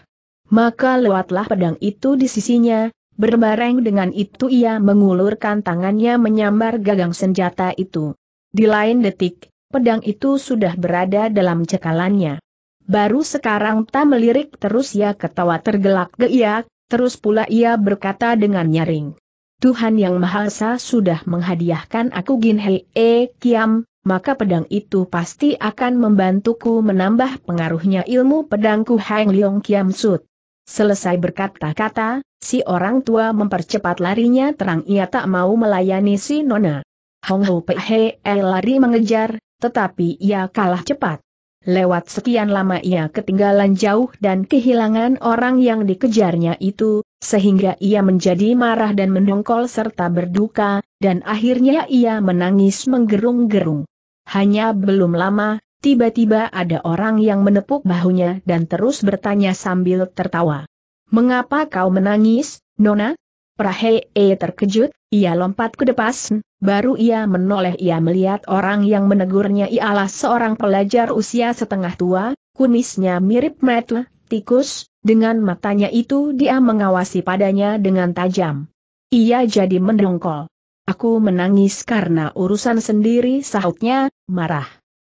Maka lewatlah pedang itu di sisinya, berbareng dengan itu ia mengulurkan tangannya menyambar gagang senjata itu. Di lain detik, pedang itu sudah berada dalam cekalannya. Baru sekarang tak melirik terus ia ketawa tergelak-geiak, terus pula ia berkata dengan nyaring. Tuhan Yang Maha Esa sudah menghadiahkan aku Gin Hei E Kiam, maka pedang itu pasti akan membantuku menambah pengaruhnya ilmu pedangku Hang Leong Kiam Sut. Selesai berkata-kata, si orang tua mempercepat larinya terang ia tak mau melayani si Nona. Hong Ho Pei He e lari mengejar, tetapi ia kalah cepat. Lewat sekian lama ia ketinggalan jauh dan kehilangan orang yang dikejarnya itu, sehingga ia menjadi marah dan mendongkol serta berduka, dan akhirnya ia menangis menggerung-gerung. Hanya belum lama, tiba-tiba ada orang yang menepuk bahunya dan terus bertanya sambil tertawa. Mengapa kau menangis, Nona? Rahel E terkejut, ia lompat ke depan, baru ia menoleh ia melihat orang yang menegurnya ialah seorang pelajar usia setengah tua, kumisnya mirip metel, tikus, dengan matanya itu dia mengawasi padanya dengan tajam. Ia jadi mendongkol. Aku menangis karena urusan sendiri sahutnya, marah.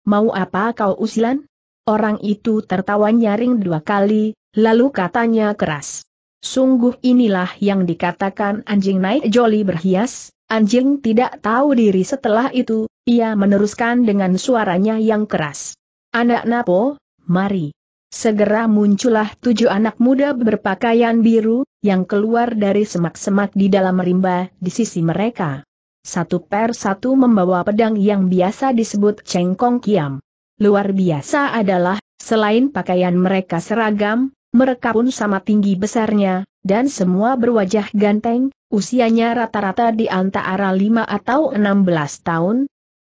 Mau apa kau usilan? Orang itu tertawa nyaring dua kali, lalu katanya keras. Sungguh inilah yang dikatakan anjing naik joli berhias, anjing tidak tahu diri setelah itu, ia meneruskan dengan suaranya yang keras. Anak Napo, mari. Segera muncullah tujuh anak muda berpakaian biru, yang keluar dari semak-semak di dalam rimba, di sisi mereka. Satu per satu membawa pedang yang biasa disebut cengkong kiam. Luar biasa adalah, selain pakaian mereka seragam, mereka pun sama tinggi besarnya, dan semua berwajah ganteng, usianya rata-rata di antara 5 atau 16 tahun.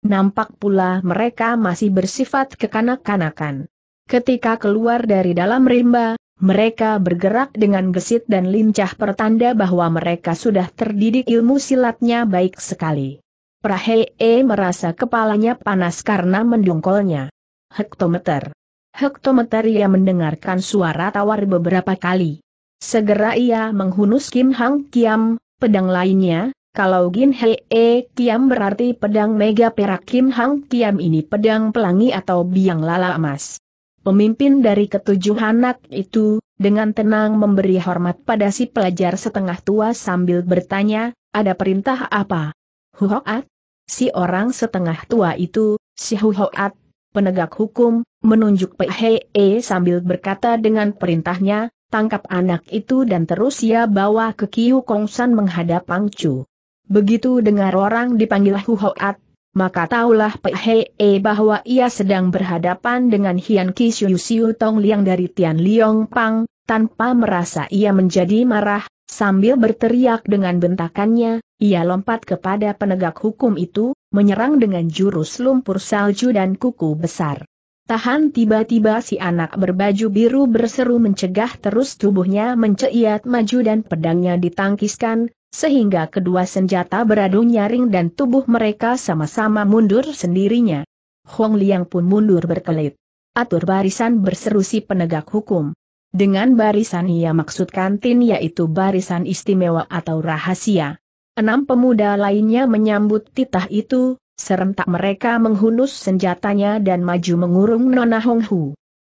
Nampak pula mereka masih bersifat kekanak-kanakan. Ketika keluar dari dalam rimba, mereka bergerak dengan gesit dan lincah pertanda bahwa mereka sudah terdidik ilmu silatnya baik sekali. Prahe e merasa kepalanya panas karena mendongkolnya. Hektometer Hektometer ia mendengarkan suara tawar beberapa kali. Segera ia menghunus Kim Hang Kiam, pedang lainnya, kalau Gin Hee Kiam berarti pedang mega perak Kim Hang Kiam ini pedang pelangi atau biang lala emas. Pemimpin dari ketujuh anak itu, dengan tenang memberi hormat pada si pelajar setengah tua sambil bertanya, ada perintah apa? Huhoat? Si orang setengah tua itu, si Huhoat, penegak hukum, menunjuk Pehee sambil berkata dengan perintahnya, tangkap anak itu dan terus ia bawa ke Kiu Kongsan menghadap Pang Chu. Begitu dengar orang dipanggil Hu Hoat, maka taulah Pehee bahwa ia sedang berhadapan dengan Hian Ki Siu Siu Tong Liang dari Tian Liong Pang, tanpa merasa ia menjadi marah, sambil berteriak dengan bentakannya, ia lompat kepada penegak hukum itu, menyerang dengan jurus lumpur salju dan kuku besar. Tahan tiba-tiba si anak berbaju biru berseru mencegah terus tubuhnya menceiat maju dan pedangnya ditangkiskan, sehingga kedua senjata beradu nyaring dan tubuh mereka sama-sama mundur sendirinya. Hong Liang pun mundur berkelit. Atur barisan berseru si penegak hukum. Dengan barisan ia maksudkan tin yaitu barisan istimewa atau rahasia. Enam pemuda lainnya menyambut titah itu, Serentak mereka menghunus senjatanya dan maju mengurung Nona Hong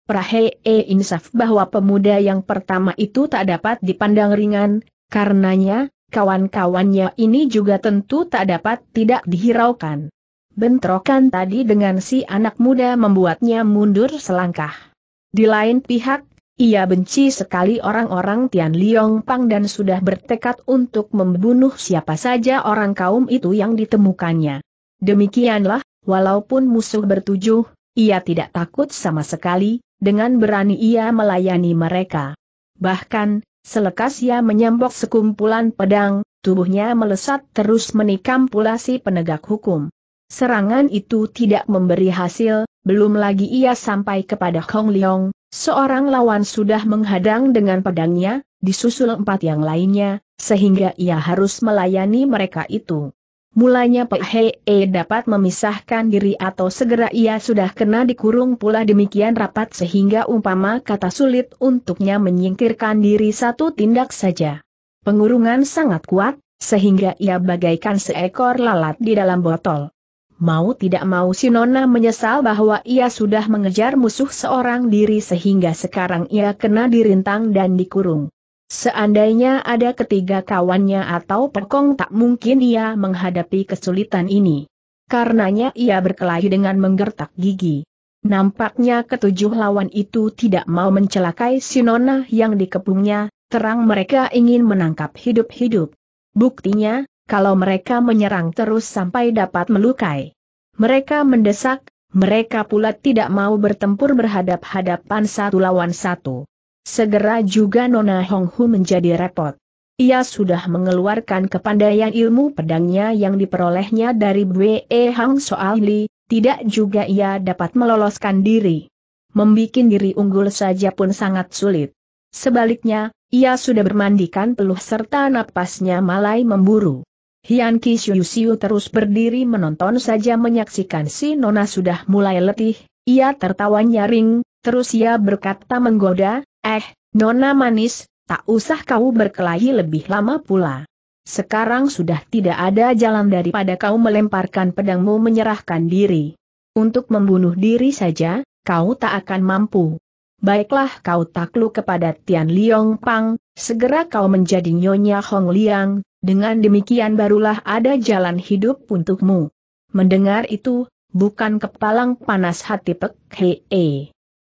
Prahe e insaf bahwa pemuda yang pertama itu tak dapat dipandang ringan, karenanya, kawan-kawannya ini juga tentu tak dapat tidak dihiraukan. Bentrokan tadi dengan si anak muda membuatnya mundur selangkah. Di lain pihak, ia benci sekali orang-orang Tian Liong Pang dan sudah bertekad untuk membunuh siapa saja orang kaum itu yang ditemukannya. Demikianlah, walaupun musuh bertujuh, ia tidak takut sama sekali, dengan berani ia melayani mereka. Bahkan, selekas ia menyembok sekumpulan pedang, tubuhnya melesat terus menikam pula si penegak hukum. Serangan itu tidak memberi hasil, belum lagi ia sampai kepada Hong Leong, seorang lawan sudah menghadang dengan pedangnya, disusul empat yang lainnya, sehingga ia harus melayani mereka itu. Mulanya Pak Hee eh, dapat memisahkan diri atau segera ia sudah kena dikurung pula demikian rapat sehingga umpama kata sulit untuknya menyingkirkan diri satu tindak saja. Pengurungan sangat kuat, sehingga ia bagaikan seekor lalat di dalam botol. Mau tidak mau si Nona menyesal bahwa ia sudah mengejar musuh seorang diri sehingga sekarang ia kena dirintang dan dikurung. Seandainya ada ketiga kawannya atau pekong tak mungkin ia menghadapi kesulitan ini. Karenanya ia berkelahi dengan menggertak gigi. Nampaknya ketujuh lawan itu tidak mau mencelakai si Nona yang dikepungnya, terang mereka ingin menangkap hidup-hidup. Buktinya, kalau mereka menyerang terus sampai dapat melukai. Mereka mendesak, mereka pula tidak mau bertempur berhadap-hadapan satu lawan satu. Segera juga Nona Hong Hu menjadi repot. Ia sudah mengeluarkan kepandaian ilmu pedangnya yang diperolehnya dari Bwe Hang Soal Li, tidak juga ia dapat meloloskan diri. Membikin diri unggul saja pun sangat sulit. Sebaliknya, ia sudah bermandikan peluh serta napasnya malai memburu. Hian Ki Siu terus berdiri menonton saja menyaksikan si Nona sudah mulai letih, ia tertawa nyaring, terus ia berkata menggoda, Eh, Nona Manis, tak usah kau berkelahi lebih lama pula. Sekarang sudah tidak ada jalan daripada kau melemparkan pedangmu menyerahkan diri. Untuk membunuh diri saja, kau tak akan mampu. Baiklah kau takluk kepada Tian Liong Pang, segera kau menjadi Nyonya Hong Liang, dengan demikian barulah ada jalan hidup untukmu. Mendengar itu, bukan kepalang panas hati Pek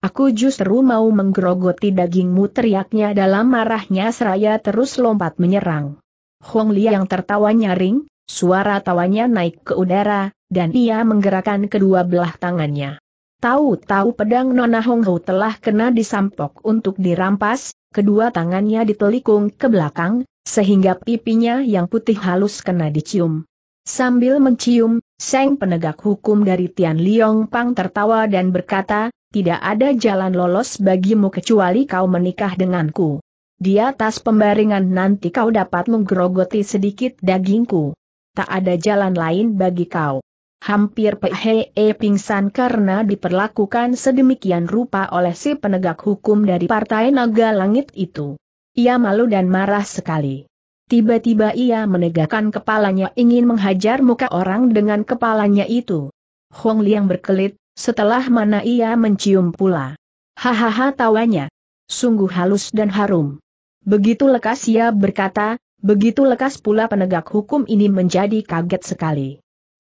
Aku justru mau menggerogoti dagingmu teriaknya dalam marahnya seraya terus lompat menyerang. Hong Li yang tertawa nyaring, suara tawanya naik ke udara, dan ia menggerakkan kedua belah tangannya. Tahu-tahu pedang Nona Hong Ho telah kena disampok untuk dirampas, kedua tangannya ditelikung ke belakang, sehingga pipinya yang putih halus kena dicium. Sambil mencium, Seng penegak hukum dari Tian Liong Pang tertawa dan berkata, tidak ada jalan lolos bagimu kecuali kau menikah denganku. Di atas pembaringan nanti kau dapat menggerogoti sedikit dagingku. Tak ada jalan lain bagi kau. Hampir pehe pingsan karena diperlakukan sedemikian rupa oleh si penegak hukum dari Partai Naga Langit itu. Ia malu dan marah sekali. Tiba-tiba ia menegakkan kepalanya ingin menghajar muka orang dengan kepalanya itu. Hong Liang berkelit, setelah mana ia mencium pula. Hahaha tawanya. Sungguh halus dan harum. Begitu lekas ia berkata, begitu lekas pula penegak hukum ini menjadi kaget sekali.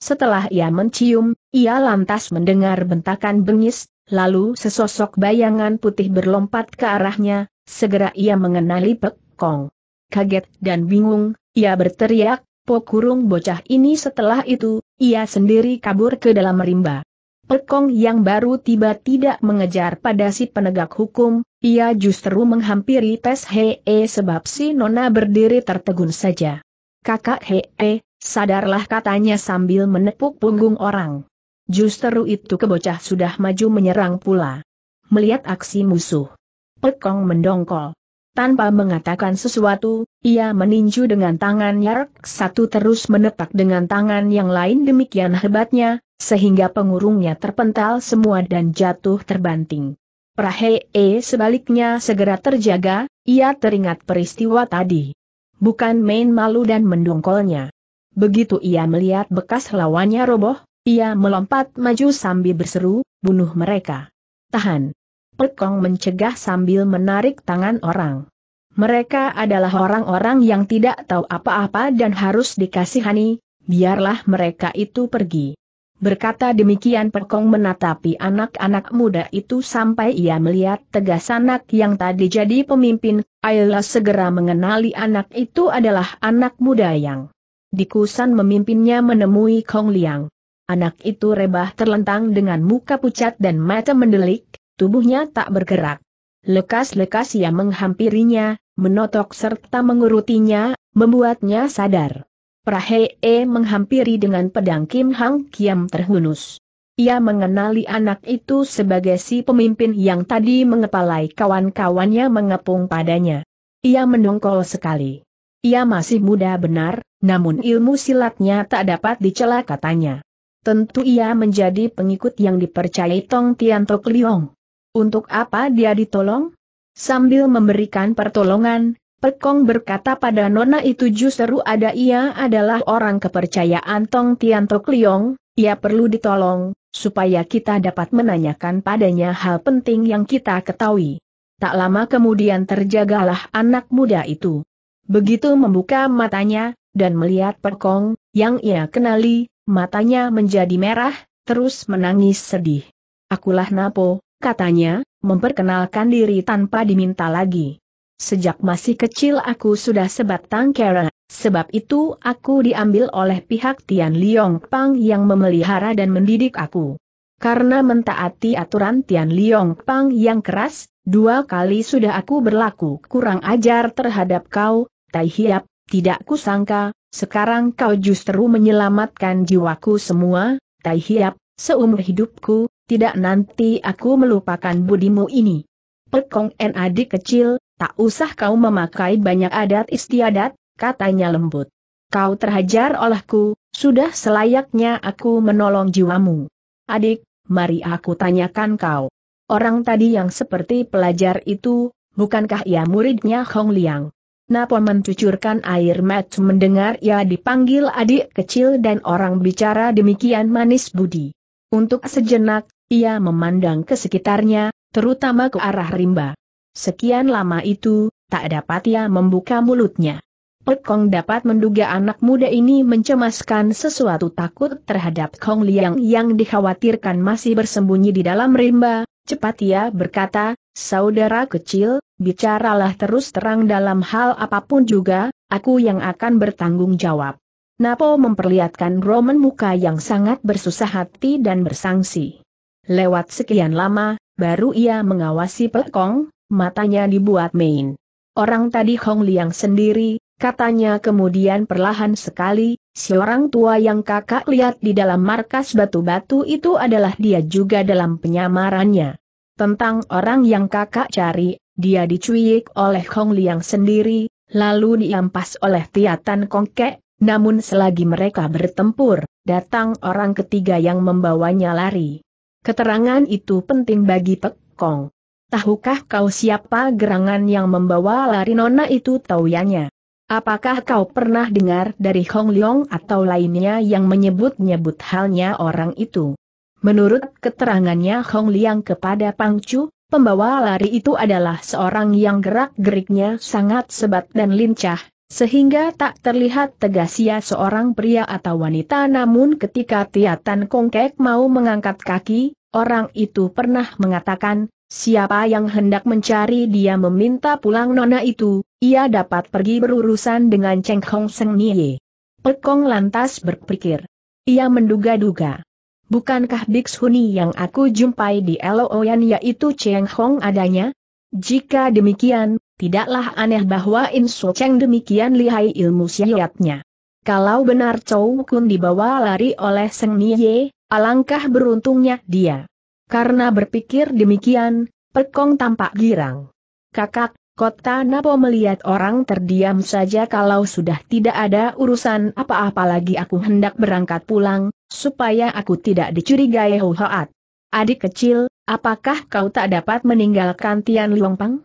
Setelah ia mencium, ia lantas mendengar bentakan bengis, lalu sesosok bayangan putih berlompat ke arahnya, segera ia mengenali Pek Kong. Kaget dan bingung, ia berteriak, pokurung bocah ini setelah itu, ia sendiri kabur ke dalam rimba. Pekong yang baru tiba tidak mengejar pada si penegak hukum, ia justru menghampiri Tes Hee sebab si Nona berdiri tertegun saja. Kakak Hee, sadarlah katanya sambil menepuk punggung orang. Justru itu kebocah sudah maju menyerang pula. Melihat aksi musuh. Pekong mendongkol. Tanpa mengatakan sesuatu, ia meninju dengan tangannya satu terus menetak dengan tangan yang lain demikian hebatnya, sehingga pengurungnya terpental semua dan jatuh terbanting. Prahee sebaliknya segera terjaga, ia teringat peristiwa tadi. Bukan main malu dan mendongkolnya. Begitu ia melihat bekas lawannya roboh, ia melompat maju sambil berseru, bunuh mereka. Tahan. Pekong mencegah sambil menarik tangan orang. Mereka adalah orang-orang yang tidak tahu apa-apa dan harus dikasihani, biarlah mereka itu pergi. Berkata demikian Perkong menatapi anak-anak muda itu sampai ia melihat tegas anak yang tadi jadi pemimpin, Ayla segera mengenali anak itu adalah anak muda yang dikusan memimpinnya menemui Kong Liang. Anak itu rebah terlentang dengan muka pucat dan mata mendelik, tubuhnya tak bergerak. Lekas-lekas ia menghampirinya, menotok serta mengurutinya, membuatnya sadar. Prahe E menghampiri dengan pedang Kim Hang Kiam terhunus. Ia mengenali anak itu sebagai si pemimpin yang tadi mengepalai kawan-kawannya mengepung padanya. Ia mendongkol sekali. Ia masih muda benar, namun ilmu silatnya tak dapat dicela katanya. Tentu ia menjadi pengikut yang dipercayai Tong Tian Tianto Liong. Untuk apa dia ditolong? Sambil memberikan pertolongan, Pekong berkata pada nona itu justru ada ia adalah orang kepercayaan Tong Tian Tok Liong, ia perlu ditolong, supaya kita dapat menanyakan padanya hal penting yang kita ketahui. Tak lama kemudian terjagalah anak muda itu. Begitu membuka matanya, dan melihat Pekong, yang ia kenali, matanya menjadi merah, terus menangis sedih. Akulah Napo, katanya, memperkenalkan diri tanpa diminta lagi. Sejak masih kecil aku sudah sebatang kera, sebab itu aku diambil oleh pihak Tian Liong Pang yang memelihara dan mendidik aku. Karena mentaati aturan Tian Liong Pang yang keras, dua kali sudah aku berlaku kurang ajar terhadap kau, Tai Hiap, tidak kusangka, sekarang kau justru menyelamatkan jiwaku semua, Tai Hiap, seumur hidupku, tidak nanti aku melupakan budimu ini. Pekong en adik kecil, Tak usah kau memakai banyak adat istiadat, katanya lembut. Kau terhajar olehku, sudah selayaknya aku menolong jiwamu. Adik, mari aku tanyakan kau. Orang tadi yang seperti pelajar itu, bukankah ia muridnya Hong Liang? Napo mencucurkan air mat mendengar ia dipanggil adik kecil dan orang bicara demikian manis budi. Untuk sejenak, ia memandang ke sekitarnya, terutama ke arah rimba. Sekian lama itu, tak dapat ia membuka mulutnya. Pek Kong dapat menduga anak muda ini mencemaskan sesuatu takut terhadap Kong Liang yang dikhawatirkan masih bersembunyi di dalam rimba, cepat ia berkata, saudara kecil, bicaralah terus terang dalam hal apapun juga, aku yang akan bertanggung jawab. Napo memperlihatkan Roman muka yang sangat bersusah hati dan bersangsi. Lewat sekian lama, baru ia mengawasi Pek Kong, matanya dibuat main. Orang tadi Hong Liang sendiri, katanya kemudian perlahan sekali, seorang tua yang kakak lihat di dalam markas batu-batu itu adalah dia juga dalam penyamarannya. Tentang orang yang kakak cari, dia dicuik oleh Hong Liang sendiri, lalu diampas oleh Tiatan Kongkek, namun selagi mereka bertempur, datang orang ketiga yang membawanya lari. Keterangan itu penting bagi Pek Kong. Tahukah kau siapa gerangan yang membawa lari nona itu tauyanya? Apakah kau pernah dengar dari Hong Leong atau lainnya yang menyebut-nyebut halnya orang itu? Menurut keterangannya Hong Liang kepada Pang Chu, pembawa lari itu adalah seorang yang gerak-geriknya sangat sebat dan lincah, sehingga tak terlihat tegas ia seorang pria atau wanita namun ketika Tiatan Kongkek mau mengangkat kaki, orang itu pernah mengatakan, Siapa yang hendak mencari dia meminta pulang nona itu, ia dapat pergi berurusan dengan Cheng Hong Seng Nie. Pekong lantas berpikir. Ia menduga-duga. Bukankah Huni yang aku jumpai di Eloyan yaitu Cheng Hong adanya? Jika demikian, tidaklah aneh bahwa Inso Cheng demikian lihai ilmu siatnya. Kalau benar Chou Kun dibawa lari oleh Seng Nie, alangkah beruntungnya dia. Karena berpikir demikian, Pekong tampak girang. Kakak, kota Napo melihat orang terdiam saja kalau sudah tidak ada urusan apa-apa lagi aku hendak berangkat pulang, supaya aku tidak dicurigai Hoat. Adik kecil, apakah kau tak dapat meninggalkan Tian Longpang?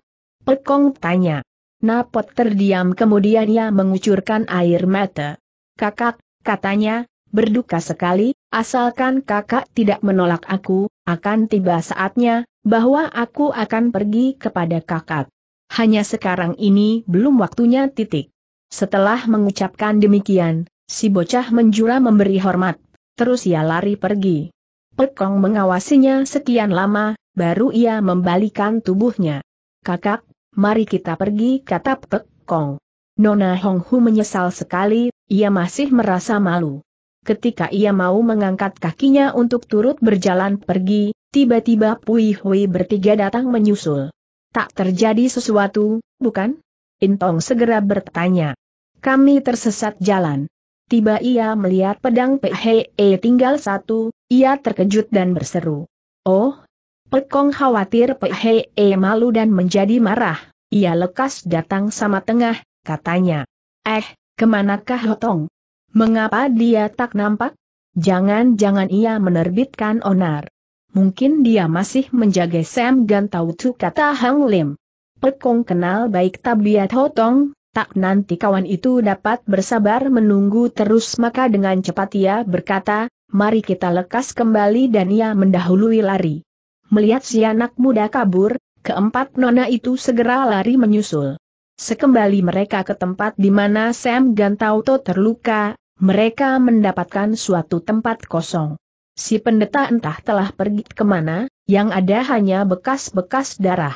Pekong tanya. Napot terdiam kemudian ia mengucurkan air mata. Kakak, katanya, berduka sekali, Asalkan kakak tidak menolak aku, akan tiba saatnya, bahwa aku akan pergi kepada kakak. Hanya sekarang ini belum waktunya titik. Setelah mengucapkan demikian, si bocah menjura memberi hormat, terus ia lari pergi. Pekong mengawasinya sekian lama, baru ia membalikan tubuhnya. Kakak, mari kita pergi kata Pekong. Nona Honghu menyesal sekali, ia masih merasa malu ketika ia mau mengangkat kakinya untuk turut berjalan pergi, tiba-tiba Pui Hui bertiga datang menyusul. Tak terjadi sesuatu, bukan? Intong segera bertanya. Kami tersesat jalan. Tiba ia melihat pedang PHE e tinggal satu, ia terkejut dan berseru. Oh, Pekong khawatir PHE e malu dan menjadi marah. Ia lekas datang sama tengah, katanya. Eh, kemanakah Hotong? Mengapa dia tak nampak? Jangan-jangan ia menerbitkan onar. Mungkin dia masih menjaga Sam Gan kata Hang Lim. Pekong kenal baik tabiat Hotong, tak nanti kawan itu dapat bersabar menunggu terus maka dengan cepat ia berkata, mari kita lekas kembali dan ia mendahului lari. Melihat si anak muda kabur, keempat nona itu segera lari menyusul. Sekembali mereka ke tempat di mana Sam Gantauto terluka, mereka mendapatkan suatu tempat kosong. Si pendeta entah telah pergi kemana, yang ada hanya bekas-bekas darah.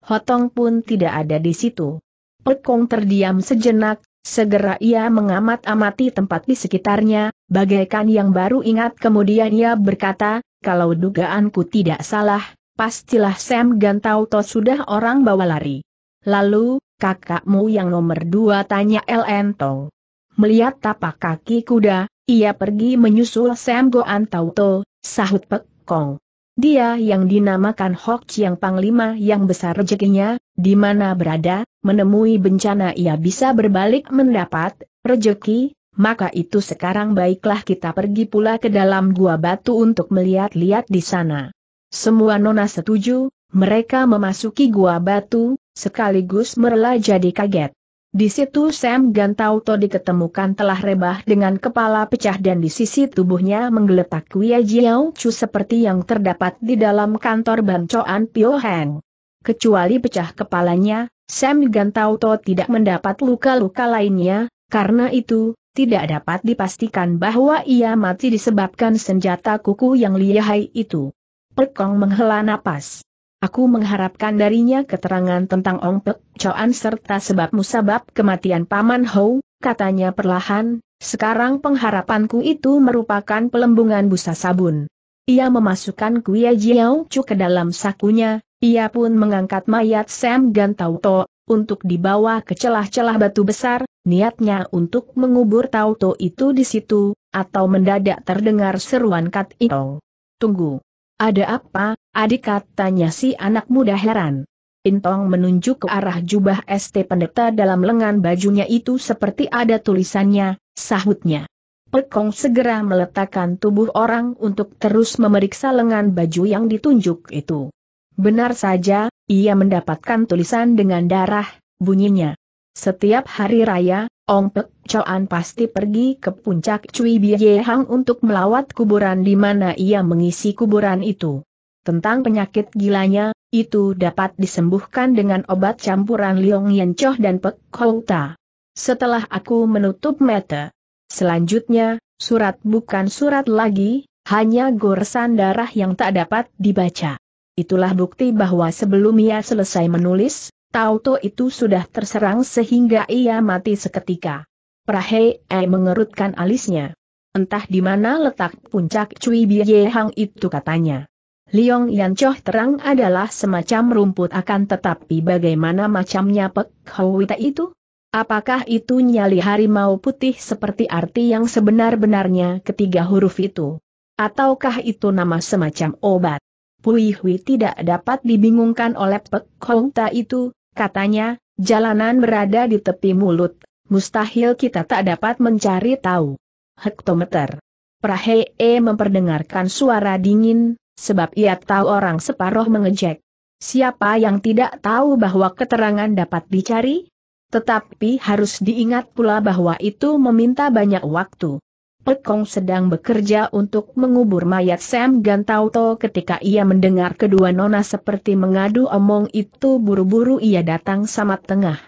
Hotong pun tidak ada di situ. Pekong terdiam sejenak, segera ia mengamat-amati tempat di sekitarnya, bagaikan yang baru ingat kemudian ia berkata, kalau dugaanku tidak salah, pastilah Sam Gantauto sudah orang bawa lari. Lalu, kakakmu yang nomor dua tanya LN Tong. Melihat tapak kaki kuda, ia pergi menyusul Sam Goan Tauto, sahut Pek Kong. Dia yang dinamakan Hok Chiang Panglima yang besar rezekinya, di mana berada, menemui bencana ia bisa berbalik mendapat rejeki, maka itu sekarang baiklah kita pergi pula ke dalam gua batu untuk melihat-lihat di sana. Semua nona setuju, mereka memasuki gua batu, sekaligus merela jadi kaget. Di situ Sam Gantauto diketemukan telah rebah dengan kepala pecah dan di sisi tubuhnya menggeletak Kuya Jiao Chu seperti yang terdapat di dalam kantor Bancoan Pio Heng. Kecuali pecah kepalanya, Sam Gantauto tidak mendapat luka-luka lainnya, karena itu, tidak dapat dipastikan bahwa ia mati disebabkan senjata kuku yang lihai itu. Pekong menghela napas. Aku mengharapkan darinya keterangan tentang Ong Pek Choan serta sebab musabab kematian Paman Hou, katanya perlahan, sekarang pengharapanku itu merupakan pelembungan busa sabun. Ia memasukkan Kuya jiao cu ke dalam sakunya, ia pun mengangkat mayat Sam Gantau To, untuk dibawa ke celah-celah batu besar, niatnya untuk mengubur Tauto itu di situ, atau mendadak terdengar seruan Kat Ito. Tunggu. Ada apa, adik katanya si anak muda heran. Intong menunjuk ke arah jubah ST pendeta dalam lengan bajunya itu seperti ada tulisannya, sahutnya. Pekong segera meletakkan tubuh orang untuk terus memeriksa lengan baju yang ditunjuk itu. Benar saja, ia mendapatkan tulisan dengan darah, bunyinya. Setiap hari raya, Ong Pek Choan pasti pergi ke puncak Cui Bie Hang untuk melawat kuburan di mana ia mengisi kuburan itu. Tentang penyakit gilanya, itu dapat disembuhkan dengan obat campuran Liong Yen Choh dan Pek Kou Ta. Setelah aku menutup mata, selanjutnya, surat bukan surat lagi, hanya goresan darah yang tak dapat dibaca. Itulah bukti bahwa sebelum ia selesai menulis, Tauto itu sudah terserang sehingga ia mati seketika. Prahei mengerutkan alisnya. Entah di mana letak puncak Cui Bie Hang itu katanya. Liong Yan Choh terang adalah semacam rumput akan tetapi bagaimana macamnya Pek Howita itu? Apakah itu nyali harimau putih seperti arti yang sebenar-benarnya ketiga huruf itu? Ataukah itu nama semacam obat? Pui Hui tidak dapat dibingungkan oleh Pek Howita itu, katanya, jalanan berada di tepi mulut, mustahil kita tak dapat mencari tahu. Hektometer. Prahee memperdengarkan suara dingin, sebab ia tahu orang separoh mengejek. Siapa yang tidak tahu bahwa keterangan dapat dicari? Tetapi harus diingat pula bahwa itu meminta banyak waktu. Pekong sedang bekerja untuk mengubur mayat Sam Gantauto ketika ia mendengar kedua nona seperti mengadu omong itu buru-buru ia datang sama tengah.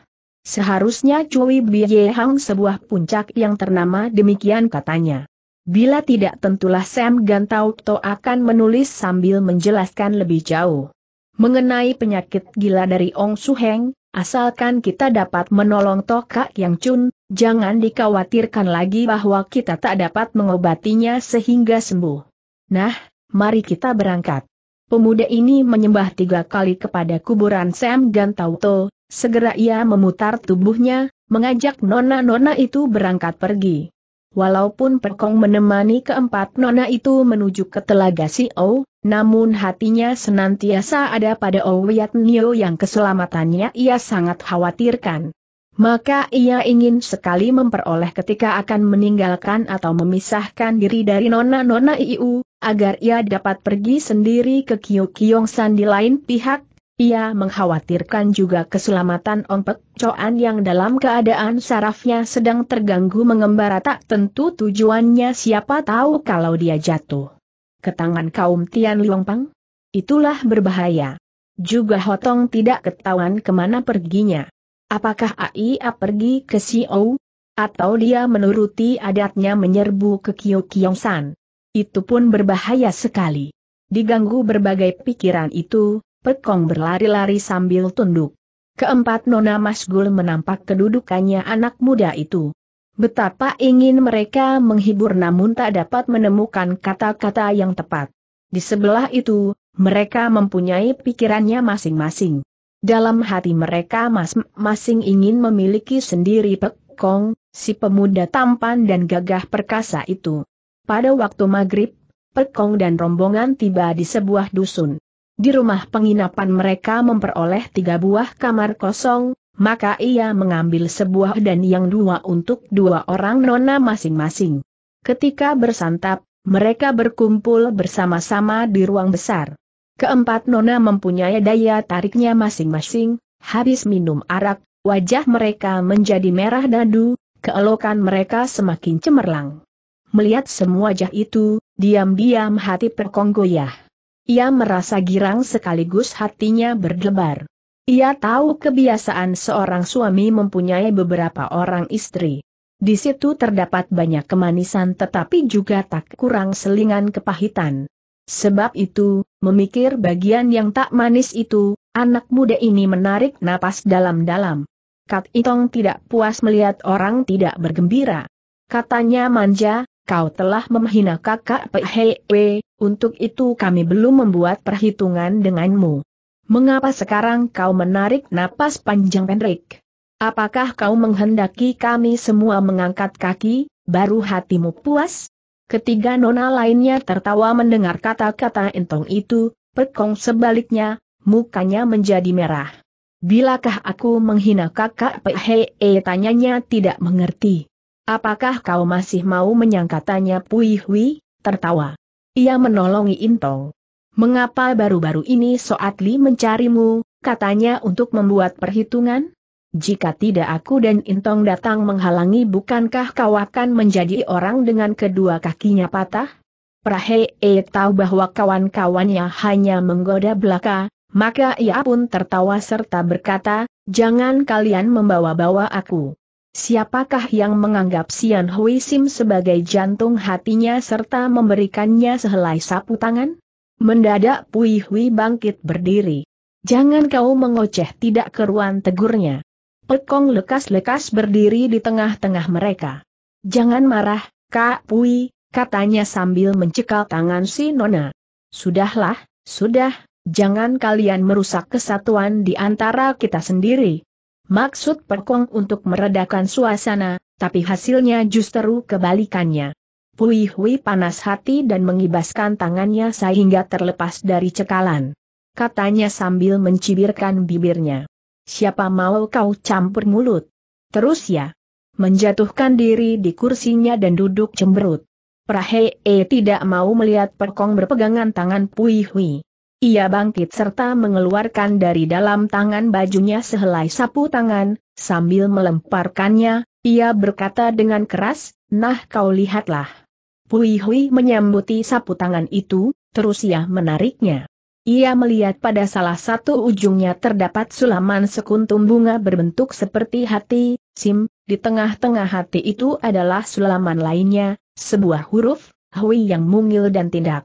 Seharusnya Cui Biye Hang sebuah puncak yang ternama demikian katanya. Bila tidak tentulah Sam Gantauto akan menulis sambil menjelaskan lebih jauh. Mengenai penyakit gila dari Ong Suheng, Asalkan kita dapat menolong Tokak Yang Chun, jangan dikhawatirkan lagi bahwa kita tak dapat mengobatinya sehingga sembuh. Nah, mari kita berangkat. Pemuda ini menyembah tiga kali kepada kuburan Sam Gantauto. segera ia memutar tubuhnya, mengajak nona-nona itu berangkat pergi. Walaupun Perkong menemani keempat nona itu menuju ke telaga si O, namun hatinya senantiasa ada pada Owiat Nio yang keselamatannya ia sangat khawatirkan. Maka ia ingin sekali memperoleh ketika akan meninggalkan atau memisahkan diri dari nona-nona Iu, agar ia dapat pergi sendiri ke Kyokyong San di lain pihak, ia mengkhawatirkan juga keselamatan Ompek Coan yang dalam keadaan sarafnya sedang terganggu mengembara tak tentu tujuannya siapa tahu kalau dia jatuh. Ke tangan kaum Tian Pang, Itulah berbahaya. Juga Hotong tidak ketahuan kemana perginya. Apakah Aia pergi ke Siou? Atau dia menuruti adatnya menyerbu ke San? Itu pun berbahaya sekali. Diganggu berbagai pikiran itu, Pekong berlari-lari sambil tunduk. Keempat Nona Masgul menampak kedudukannya anak muda itu. Betapa ingin mereka menghibur namun tak dapat menemukan kata-kata yang tepat. Di sebelah itu, mereka mempunyai pikirannya masing-masing. Dalam hati mereka masing-masing ingin memiliki sendiri Pekong, si pemuda tampan dan gagah perkasa itu. Pada waktu maghrib, Pekong dan rombongan tiba di sebuah dusun. Di rumah penginapan mereka memperoleh tiga buah kamar kosong, maka ia mengambil sebuah dan yang dua untuk dua orang nona masing-masing. Ketika bersantap, mereka berkumpul bersama-sama di ruang besar. Keempat nona mempunyai daya tariknya masing-masing, habis minum arak, wajah mereka menjadi merah dadu, keelokan mereka semakin cemerlang. Melihat semua wajah itu, diam-diam hati perkonggoyah. Ia merasa girang sekaligus hatinya berdebar. Ia tahu kebiasaan seorang suami mempunyai beberapa orang istri. Di situ terdapat banyak kemanisan tetapi juga tak kurang selingan kepahitan. Sebab itu, memikir bagian yang tak manis itu, anak muda ini menarik napas dalam-dalam. Kat Itong tidak puas melihat orang tidak bergembira. Katanya manja, kau telah memhina kakak Pehewe, untuk itu kami belum membuat perhitungan denganmu. Mengapa sekarang kau menarik napas panjang pendek? Apakah kau menghendaki kami semua mengangkat kaki, baru hatimu puas? Ketiga nona lainnya tertawa mendengar kata-kata entong itu, pekong sebaliknya, mukanya menjadi merah. Bilakah aku menghina kakak Pehe? E tanyanya tidak mengerti. Apakah kau masih mau menyangkatannya puihwi, Tertawa. Ia menolongi Intong. Mengapa baru-baru ini Soatli mencarimu, katanya untuk membuat perhitungan? Jika tidak aku dan Intong datang menghalangi bukankah kau akan menjadi orang dengan kedua kakinya patah? Prahee eh, tahu bahwa kawan-kawannya hanya menggoda belaka, maka ia pun tertawa serta berkata, jangan kalian membawa-bawa aku. Siapakah yang menganggap Sian Hui Sim sebagai jantung hatinya serta memberikannya sehelai sapu tangan? Mendadak Pui Hui bangkit berdiri. Jangan kau mengoceh tidak keruan tegurnya. Pekong lekas-lekas berdiri di tengah-tengah mereka. Jangan marah, Kak Pui, katanya sambil mencekal tangan si Nona. Sudahlah, sudah, jangan kalian merusak kesatuan di antara kita sendiri. Maksud Perkong untuk meredakan suasana, tapi hasilnya justru kebalikannya. Pui Hui panas hati dan mengibaskan tangannya sehingga terlepas dari cekalan. Katanya sambil mencibirkan bibirnya. Siapa mau kau campur mulut? Terus ya. Menjatuhkan diri di kursinya dan duduk cemberut. Prahe Prahee eh, tidak mau melihat Perkong berpegangan tangan Pui Hui. Ia bangkit serta mengeluarkan dari dalam tangan bajunya sehelai sapu tangan, sambil melemparkannya, ia berkata dengan keras, nah kau lihatlah. Pui Hui menyambuti sapu tangan itu, terus ia menariknya. Ia melihat pada salah satu ujungnya terdapat sulaman sekuntum bunga berbentuk seperti hati, sim, di tengah-tengah hati itu adalah sulaman lainnya, sebuah huruf, Hui yang mungil dan tindak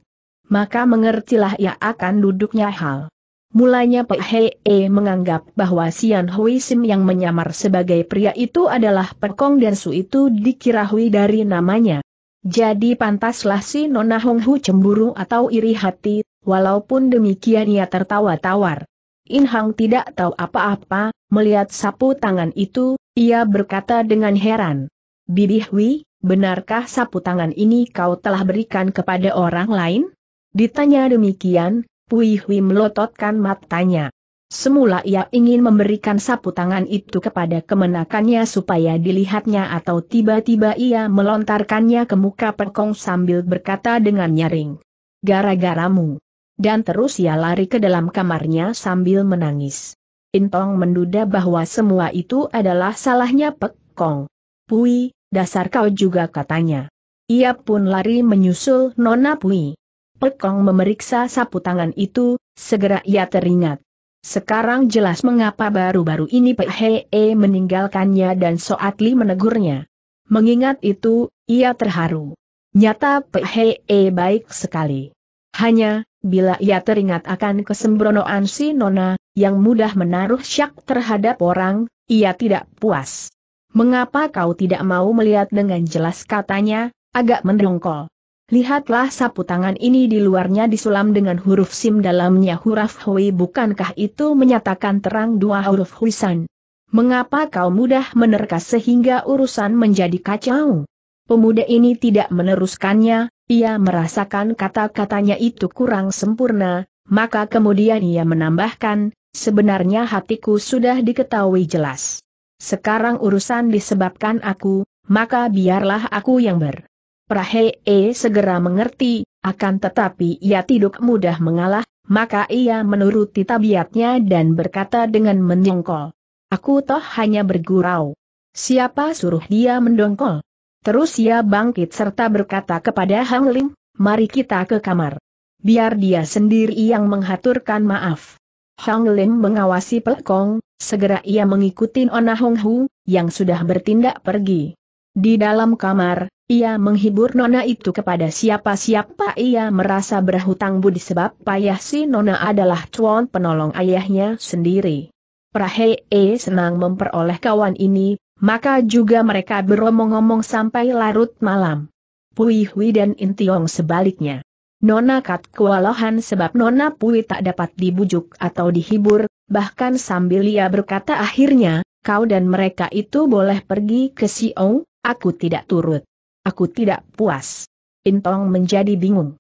maka mengertilah ia akan duduknya hal. Mulanya Pak Hee menganggap bahwa Sian Hui Sim yang menyamar sebagai pria itu adalah Pekong dan Su itu dikirahui dari namanya. Jadi pantaslah si Nona Hong Hu cemburu atau iri hati, walaupun demikian ia tertawa tawar. In Hang tidak tahu apa-apa, melihat sapu tangan itu, ia berkata dengan heran. Bibi Hui, benarkah sapu tangan ini kau telah berikan kepada orang lain? Ditanya demikian, Pui Hui melototkan matanya. Semula ia ingin memberikan sapu tangan itu kepada kemenakannya supaya dilihatnya atau tiba-tiba ia melontarkannya ke muka perkong sambil berkata dengan nyaring. Gara-garamu. Dan terus ia lari ke dalam kamarnya sambil menangis. Intong menduda bahwa semua itu adalah salahnya Pekong. Pui, dasar kau juga katanya. Ia pun lari menyusul Nona Pui. Kong memeriksa sapu tangan itu, segera ia teringat. Sekarang jelas mengapa baru-baru ini Pek Hee meninggalkannya dan Soatli menegurnya. Mengingat itu, ia terharu. Nyata Pek Hee baik sekali. Hanya, bila ia teringat akan kesembronoan si Nona, yang mudah menaruh syak terhadap orang, ia tidak puas. Mengapa kau tidak mau melihat dengan jelas katanya, agak mendongkol. Lihatlah sapu tangan ini di luarnya disulam dengan huruf sim dalamnya huruf hui bukankah itu menyatakan terang dua huruf huisan. Mengapa kau mudah menerka sehingga urusan menjadi kacau? Pemuda ini tidak meneruskannya, ia merasakan kata-katanya itu kurang sempurna, maka kemudian ia menambahkan, sebenarnya hatiku sudah diketahui jelas. Sekarang urusan disebabkan aku, maka biarlah aku yang ber Prahe E eh, segera mengerti, akan tetapi ia tidak mudah mengalah, maka ia menuruti tabiatnya dan berkata dengan mendongkol. Aku toh hanya bergurau. Siapa suruh dia mendongkol? Terus ia bangkit serta berkata kepada Hang Ling, mari kita ke kamar. Biar dia sendiri yang menghaturkan maaf. Hang Ling mengawasi Pelkong, segera ia mengikuti Ona Hong Hu, yang sudah bertindak pergi. Di dalam kamar, ia menghibur nona itu kepada siapa-siapa ia merasa berhutang budi sebab payah si nona adalah cuan penolong ayahnya sendiri. Prahee senang memperoleh kawan ini, maka juga mereka beromong-omong sampai larut malam. Pui Hui dan Intiong sebaliknya. Nona Kat kewalahan sebab Nona Pui tak dapat dibujuk atau dihibur, bahkan sambil ia berkata akhirnya, kau dan mereka itu boleh pergi ke Siou, Aku tidak turut. Aku tidak puas. Intong menjadi bingung.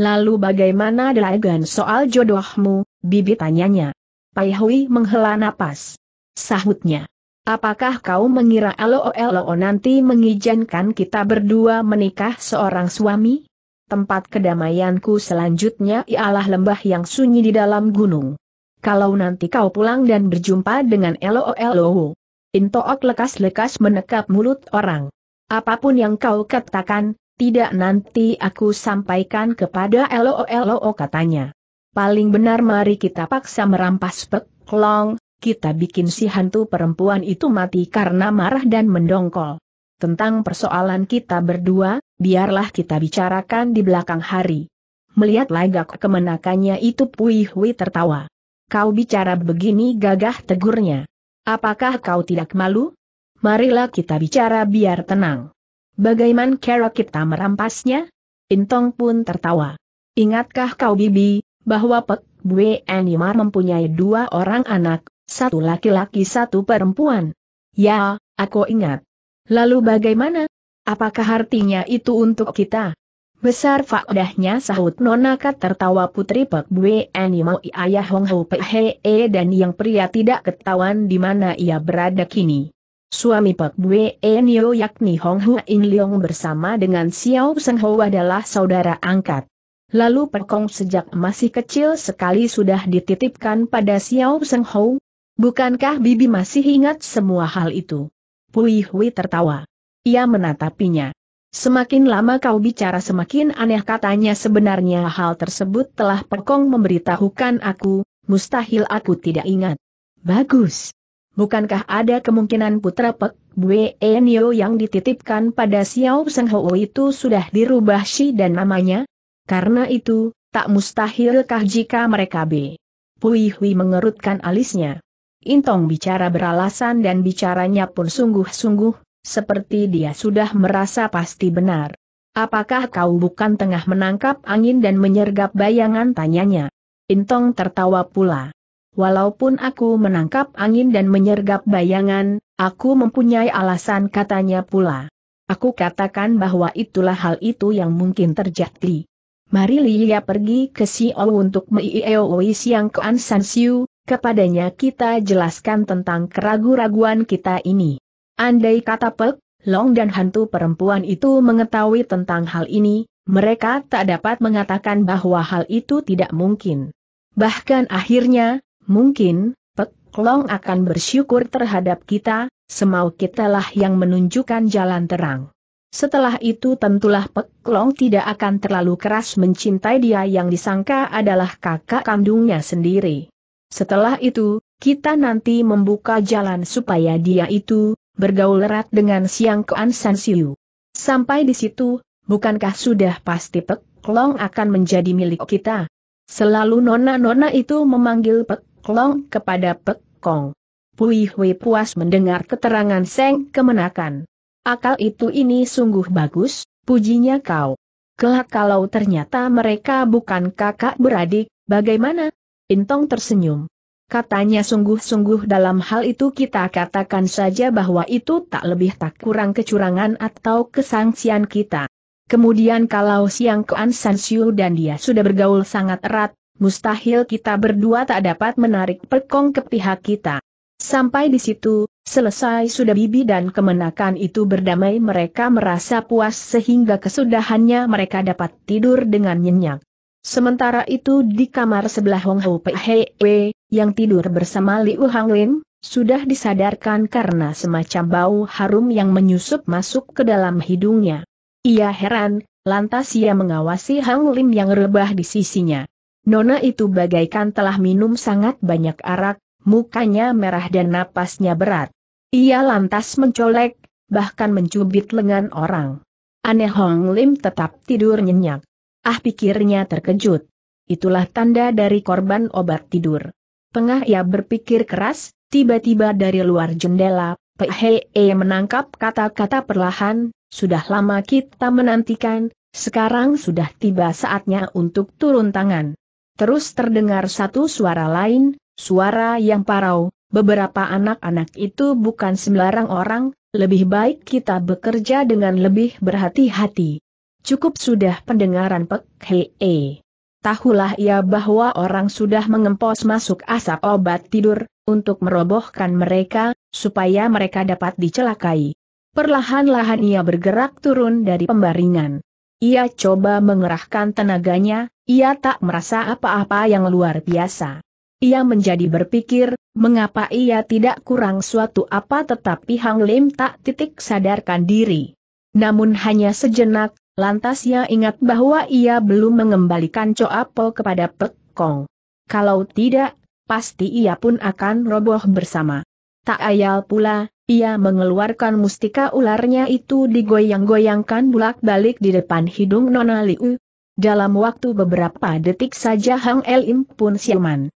Lalu bagaimana Dragon soal jodohmu, bibi tanyanya. Pai Hui menghela napas. Sahutnya. Apakah kau mengira LOLO nanti mengizinkan kita berdua menikah seorang suami? Tempat kedamaianku selanjutnya ialah lembah yang sunyi di dalam gunung. Kalau nanti kau pulang dan berjumpa dengan Elo LOLO, Intook lekas-lekas menekap mulut orang. Apapun yang kau katakan, tidak nanti aku sampaikan kepada LOLO katanya. Paling benar mari kita paksa merampas peklong, kita bikin si hantu perempuan itu mati karena marah dan mendongkol. Tentang persoalan kita berdua, biarlah kita bicarakan di belakang hari. Melihat lagak kemenakannya itu Pui tertawa. Kau bicara begini gagah tegurnya. Apakah kau tidak malu? Marilah kita bicara biar tenang. Bagaimana cara kita merampasnya? Intong pun tertawa. Ingatkah kau Bibi, bahwa Pek Bue Animar mempunyai dua orang anak, satu laki-laki satu perempuan? Ya, aku ingat. Lalu bagaimana? Apakah artinya itu untuk kita? Besar faedahnya sahut nona kat tertawa putri Pek Bue Animau ayah Hong Ho Pek He e dan yang pria tidak ketahuan di mana ia berada kini. Suami Pek Bue Enio yakni Hong Ho In Leong bersama dengan Xiao Seng Ho adalah saudara angkat. Lalu Perkong sejak masih kecil sekali sudah dititipkan pada Xiao Seng Ho. Bukankah Bibi masih ingat semua hal itu? Pui Hui tertawa. Ia menatapinya. Semakin lama kau bicara semakin aneh katanya sebenarnya hal tersebut telah Pekong memberitahukan aku, mustahil aku tidak ingat. Bagus. Bukankah ada kemungkinan putra Pek Bue Enyo yang dititipkan pada Xiao Seng Ho itu sudah dirubah si dan namanya? Karena itu, tak mustahilkah jika mereka B. Pui Hui mengerutkan alisnya. Intong bicara beralasan dan bicaranya pun sungguh-sungguh, seperti dia sudah merasa pasti benar. Apakah kau bukan tengah menangkap angin dan menyergap bayangan tanyanya? Intong tertawa pula. Walaupun aku menangkap angin dan menyergap bayangan, aku mempunyai alasan katanya pula. Aku katakan bahwa itulah hal itu yang mungkin terjadi. Mari Lia pergi ke Sio untuk Meioi Siang ke Ansan Siu, kepadanya kita jelaskan tentang keraguan-raguan kita ini. Andai kata Pek, Long dan hantu perempuan itu mengetahui tentang hal ini, mereka tak dapat mengatakan bahwa hal itu tidak mungkin. Bahkan akhirnya, mungkin, Pek Long akan bersyukur terhadap kita, semau kitalah yang menunjukkan jalan terang. Setelah itu tentulah Pek Long tidak akan terlalu keras mencintai dia yang disangka adalah kakak kandungnya sendiri. Setelah itu, kita nanti membuka jalan supaya dia itu bergaul erat dengan Siang Kuan San Siu. Sampai di situ, bukankah sudah pasti Pek Klong akan menjadi milik kita? Selalu nona-nona itu memanggil Pek Klong kepada Pek Kong. Pui Hui puas mendengar keterangan Seng kemenakan. Akal itu ini sungguh bagus, pujinya kau. Kelak kalau ternyata mereka bukan kakak beradik, bagaimana? Intong tersenyum. Katanya sungguh-sungguh dalam hal itu kita katakan saja bahwa itu tak lebih tak kurang kecurangan atau kesangsian kita. Kemudian kalau siang Kuan Sansiu dan dia sudah bergaul sangat erat, mustahil kita berdua tak dapat menarik perkong ke pihak kita. Sampai di situ, selesai sudah bibi dan kemenakan itu berdamai mereka merasa puas sehingga kesudahannya mereka dapat tidur dengan nyenyak. Sementara itu di kamar sebelah Hong Ho Pei Hei yang tidur bersama Liu Hang Lin, sudah disadarkan karena semacam bau harum yang menyusup masuk ke dalam hidungnya. Ia heran, lantas ia mengawasi Hang Lim yang rebah di sisinya. Nona itu bagaikan telah minum sangat banyak arak, mukanya merah dan napasnya berat. Ia lantas mencolek, bahkan mencubit lengan orang. Aneh Hong Lim tetap tidur nyenyak. Ah pikirnya terkejut. Itulah tanda dari korban obat tidur. Tengah ia berpikir keras, tiba-tiba dari luar jendela, Pehe e menangkap kata-kata perlahan, sudah lama kita menantikan, sekarang sudah tiba saatnya untuk turun tangan. Terus terdengar satu suara lain, suara yang parau, beberapa anak-anak itu bukan sembarang orang, lebih baik kita bekerja dengan lebih berhati-hati. Cukup sudah pendengaran Pek Hei. Tahulah ia bahwa orang sudah mengempos masuk asap obat tidur, untuk merobohkan mereka, supaya mereka dapat dicelakai. Perlahan-lahan ia bergerak turun dari pembaringan. Ia coba mengerahkan tenaganya, ia tak merasa apa-apa yang luar biasa. Ia menjadi berpikir, mengapa ia tidak kurang suatu apa tetapi Hang Lim tak titik sadarkan diri. Namun hanya sejenak, Lantas ia ingat bahwa ia belum mengembalikan Coapo kepada Pek Kong. Kalau tidak, pasti ia pun akan roboh bersama. Tak ayal pula, ia mengeluarkan mustika ularnya itu digoyang-goyangkan bulak-balik di depan hidung Nona Liu. Dalam waktu beberapa detik saja Hang Elim pun siuman.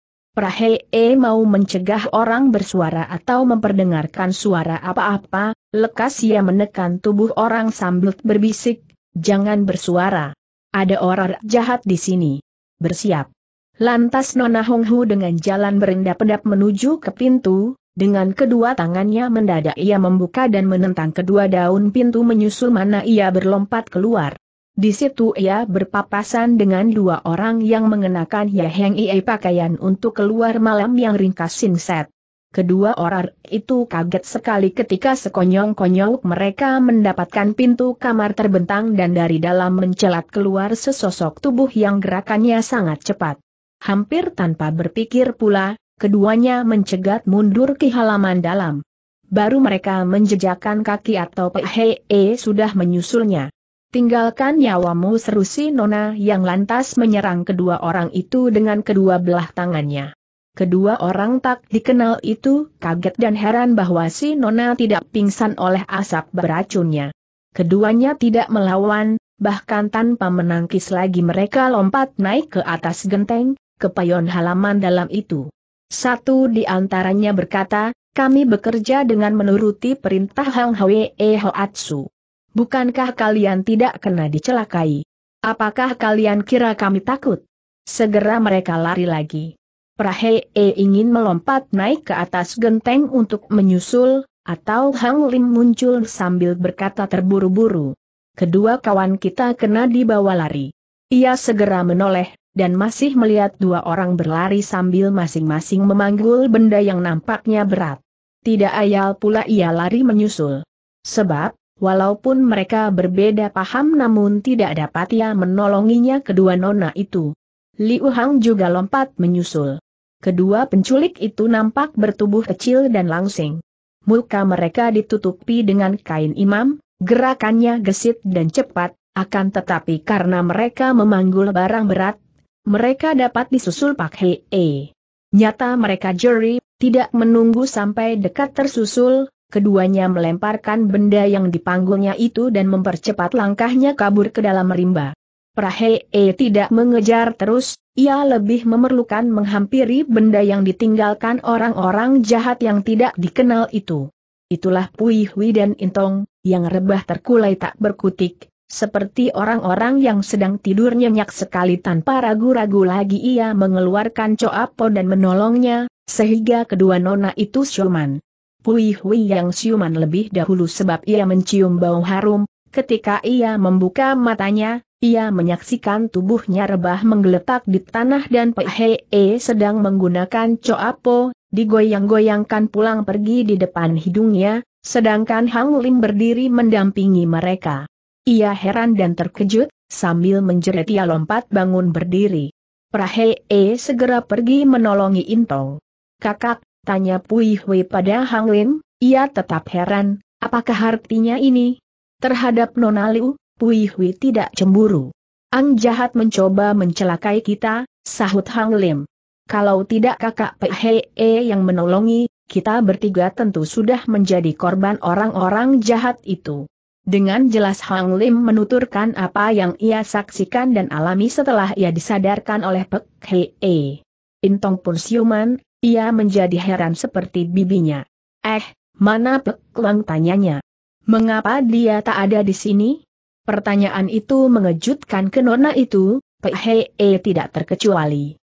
e mau mencegah orang bersuara atau memperdengarkan suara apa-apa, lekas ia menekan tubuh orang sambil berbisik, Jangan bersuara. Ada orang jahat di sini. Bersiap. Lantas Nona Hong Hu dengan jalan berendap-endap menuju ke pintu, dengan kedua tangannya mendadak ia membuka dan menentang kedua daun pintu menyusul mana ia berlompat keluar. Di situ ia berpapasan dengan dua orang yang mengenakan Yeheng Heng pakaian untuk keluar malam yang ringkas singset. Kedua orang itu kaget sekali ketika sekonyong-konyong mereka mendapatkan pintu kamar terbentang dan dari dalam mencelat keluar sesosok tubuh yang gerakannya sangat cepat. Hampir tanpa berpikir pula, keduanya mencegat mundur ke halaman dalam. Baru mereka menjejakkan kaki atau PHE e, sudah menyusulnya. Tinggalkan nyawamu seru si Nona yang lantas menyerang kedua orang itu dengan kedua belah tangannya. Kedua orang tak dikenal itu kaget dan heran bahwa si Nona tidak pingsan oleh asap beracunnya. Keduanya tidak melawan, bahkan tanpa menangkis lagi mereka lompat naik ke atas genteng, ke payon halaman dalam itu. Satu di antaranya berkata, kami bekerja dengan menuruti perintah Hang Hwee Hoatsu. Bukankah kalian tidak kena dicelakai? Apakah kalian kira kami takut? Segera mereka lari lagi. Prahe E ingin melompat naik ke atas genteng untuk menyusul, atau Hang Lim muncul sambil berkata terburu-buru. Kedua kawan kita kena dibawa lari. Ia segera menoleh, dan masih melihat dua orang berlari sambil masing-masing memanggul benda yang nampaknya berat. Tidak ayal pula ia lari menyusul. Sebab, walaupun mereka berbeda paham namun tidak dapat ia menolonginya kedua nona itu. Liu Hang juga lompat menyusul. Kedua penculik itu nampak bertubuh kecil dan langsing. Muka mereka ditutupi dengan kain imam, gerakannya gesit dan cepat, akan tetapi karena mereka memanggul barang berat, mereka dapat disusul pakai E. Nyata mereka jeri, tidak menunggu sampai dekat tersusul, keduanya melemparkan benda yang dipanggulnya itu dan mempercepat langkahnya kabur ke dalam rimba. Prahe E eh, tidak mengejar terus, ia lebih memerlukan menghampiri benda yang ditinggalkan orang-orang jahat yang tidak dikenal itu. Itulah Pui Hui dan Intong, yang rebah terkulai tak berkutik, seperti orang-orang yang sedang tidur nyenyak sekali tanpa ragu-ragu lagi ia mengeluarkan Coapo dan menolongnya, sehingga kedua nona itu siuman. Pui Hui yang siuman lebih dahulu sebab ia mencium bau harum, ketika ia membuka matanya, ia menyaksikan tubuhnya rebah menggeletak di tanah dan Pehe e sedang menggunakan coapo, digoyang-goyangkan pulang pergi di depan hidungnya, sedangkan Hang Lim berdiri mendampingi mereka. Ia heran dan terkejut, sambil menjerit ia lompat bangun berdiri. Prahee segera pergi menolongi Intong. Kakak, tanya Pui Hui pada Hang Lim, ia tetap heran, apakah artinya ini? Terhadap Nona Liu, Pui Hui tidak cemburu. Ang jahat mencoba mencelakai kita, sahut Hang Lim. Kalau tidak kakak Phee yang menolongi, kita bertiga tentu sudah menjadi korban orang-orang jahat itu. Dengan jelas Hang Lim menuturkan apa yang ia saksikan dan alami setelah ia disadarkan oleh Pek Hee. Intong pun siuman, ia menjadi heran seperti bibinya. Eh, mana Pek Lang tanyanya. Mengapa dia tak ada di sini? Pertanyaan itu mengejutkan kenona itu, Pehee tidak terkecuali.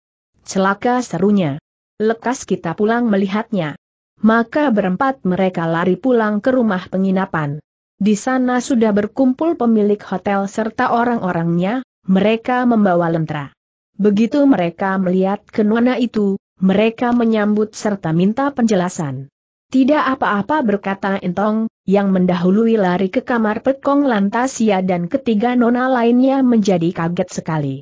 Celaka serunya. Lekas kita pulang melihatnya. Maka berempat mereka lari pulang ke rumah penginapan. Di sana sudah berkumpul pemilik hotel serta orang-orangnya, mereka membawa lentera. Begitu mereka melihat kenona itu, mereka menyambut serta minta penjelasan. Tidak apa-apa berkata Entong, yang mendahului lari ke kamar Pekong ia dan ketiga nona lainnya menjadi kaget sekali.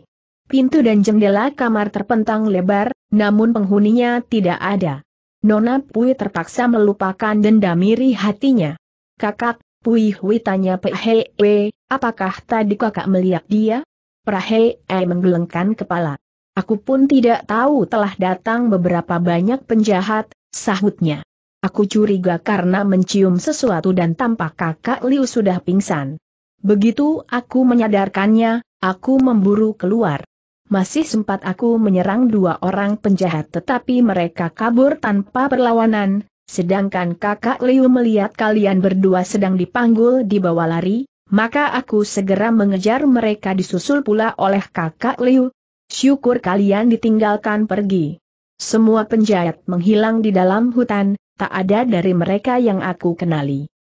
Pintu dan jendela kamar terpentang lebar, namun penghuninya tidak ada. Nona Pui terpaksa melupakan dendam iri hatinya. Kakak, Pui Hui tanya Pehewe, apakah tadi kakak melihat dia? Prahewe menggelengkan kepala. Aku pun tidak tahu telah datang beberapa banyak penjahat, sahutnya. Aku curiga karena mencium sesuatu dan tampak kakak Liu sudah pingsan. Begitu aku menyadarkannya, aku memburu keluar. Masih sempat aku menyerang dua orang penjahat tetapi mereka kabur tanpa perlawanan, sedangkan kakak Liu melihat kalian berdua sedang dipanggul di bawah lari, maka aku segera mengejar mereka disusul pula oleh kakak Liu. Syukur kalian ditinggalkan pergi. Semua penjahat menghilang di dalam hutan, tak ada dari mereka yang aku kenali.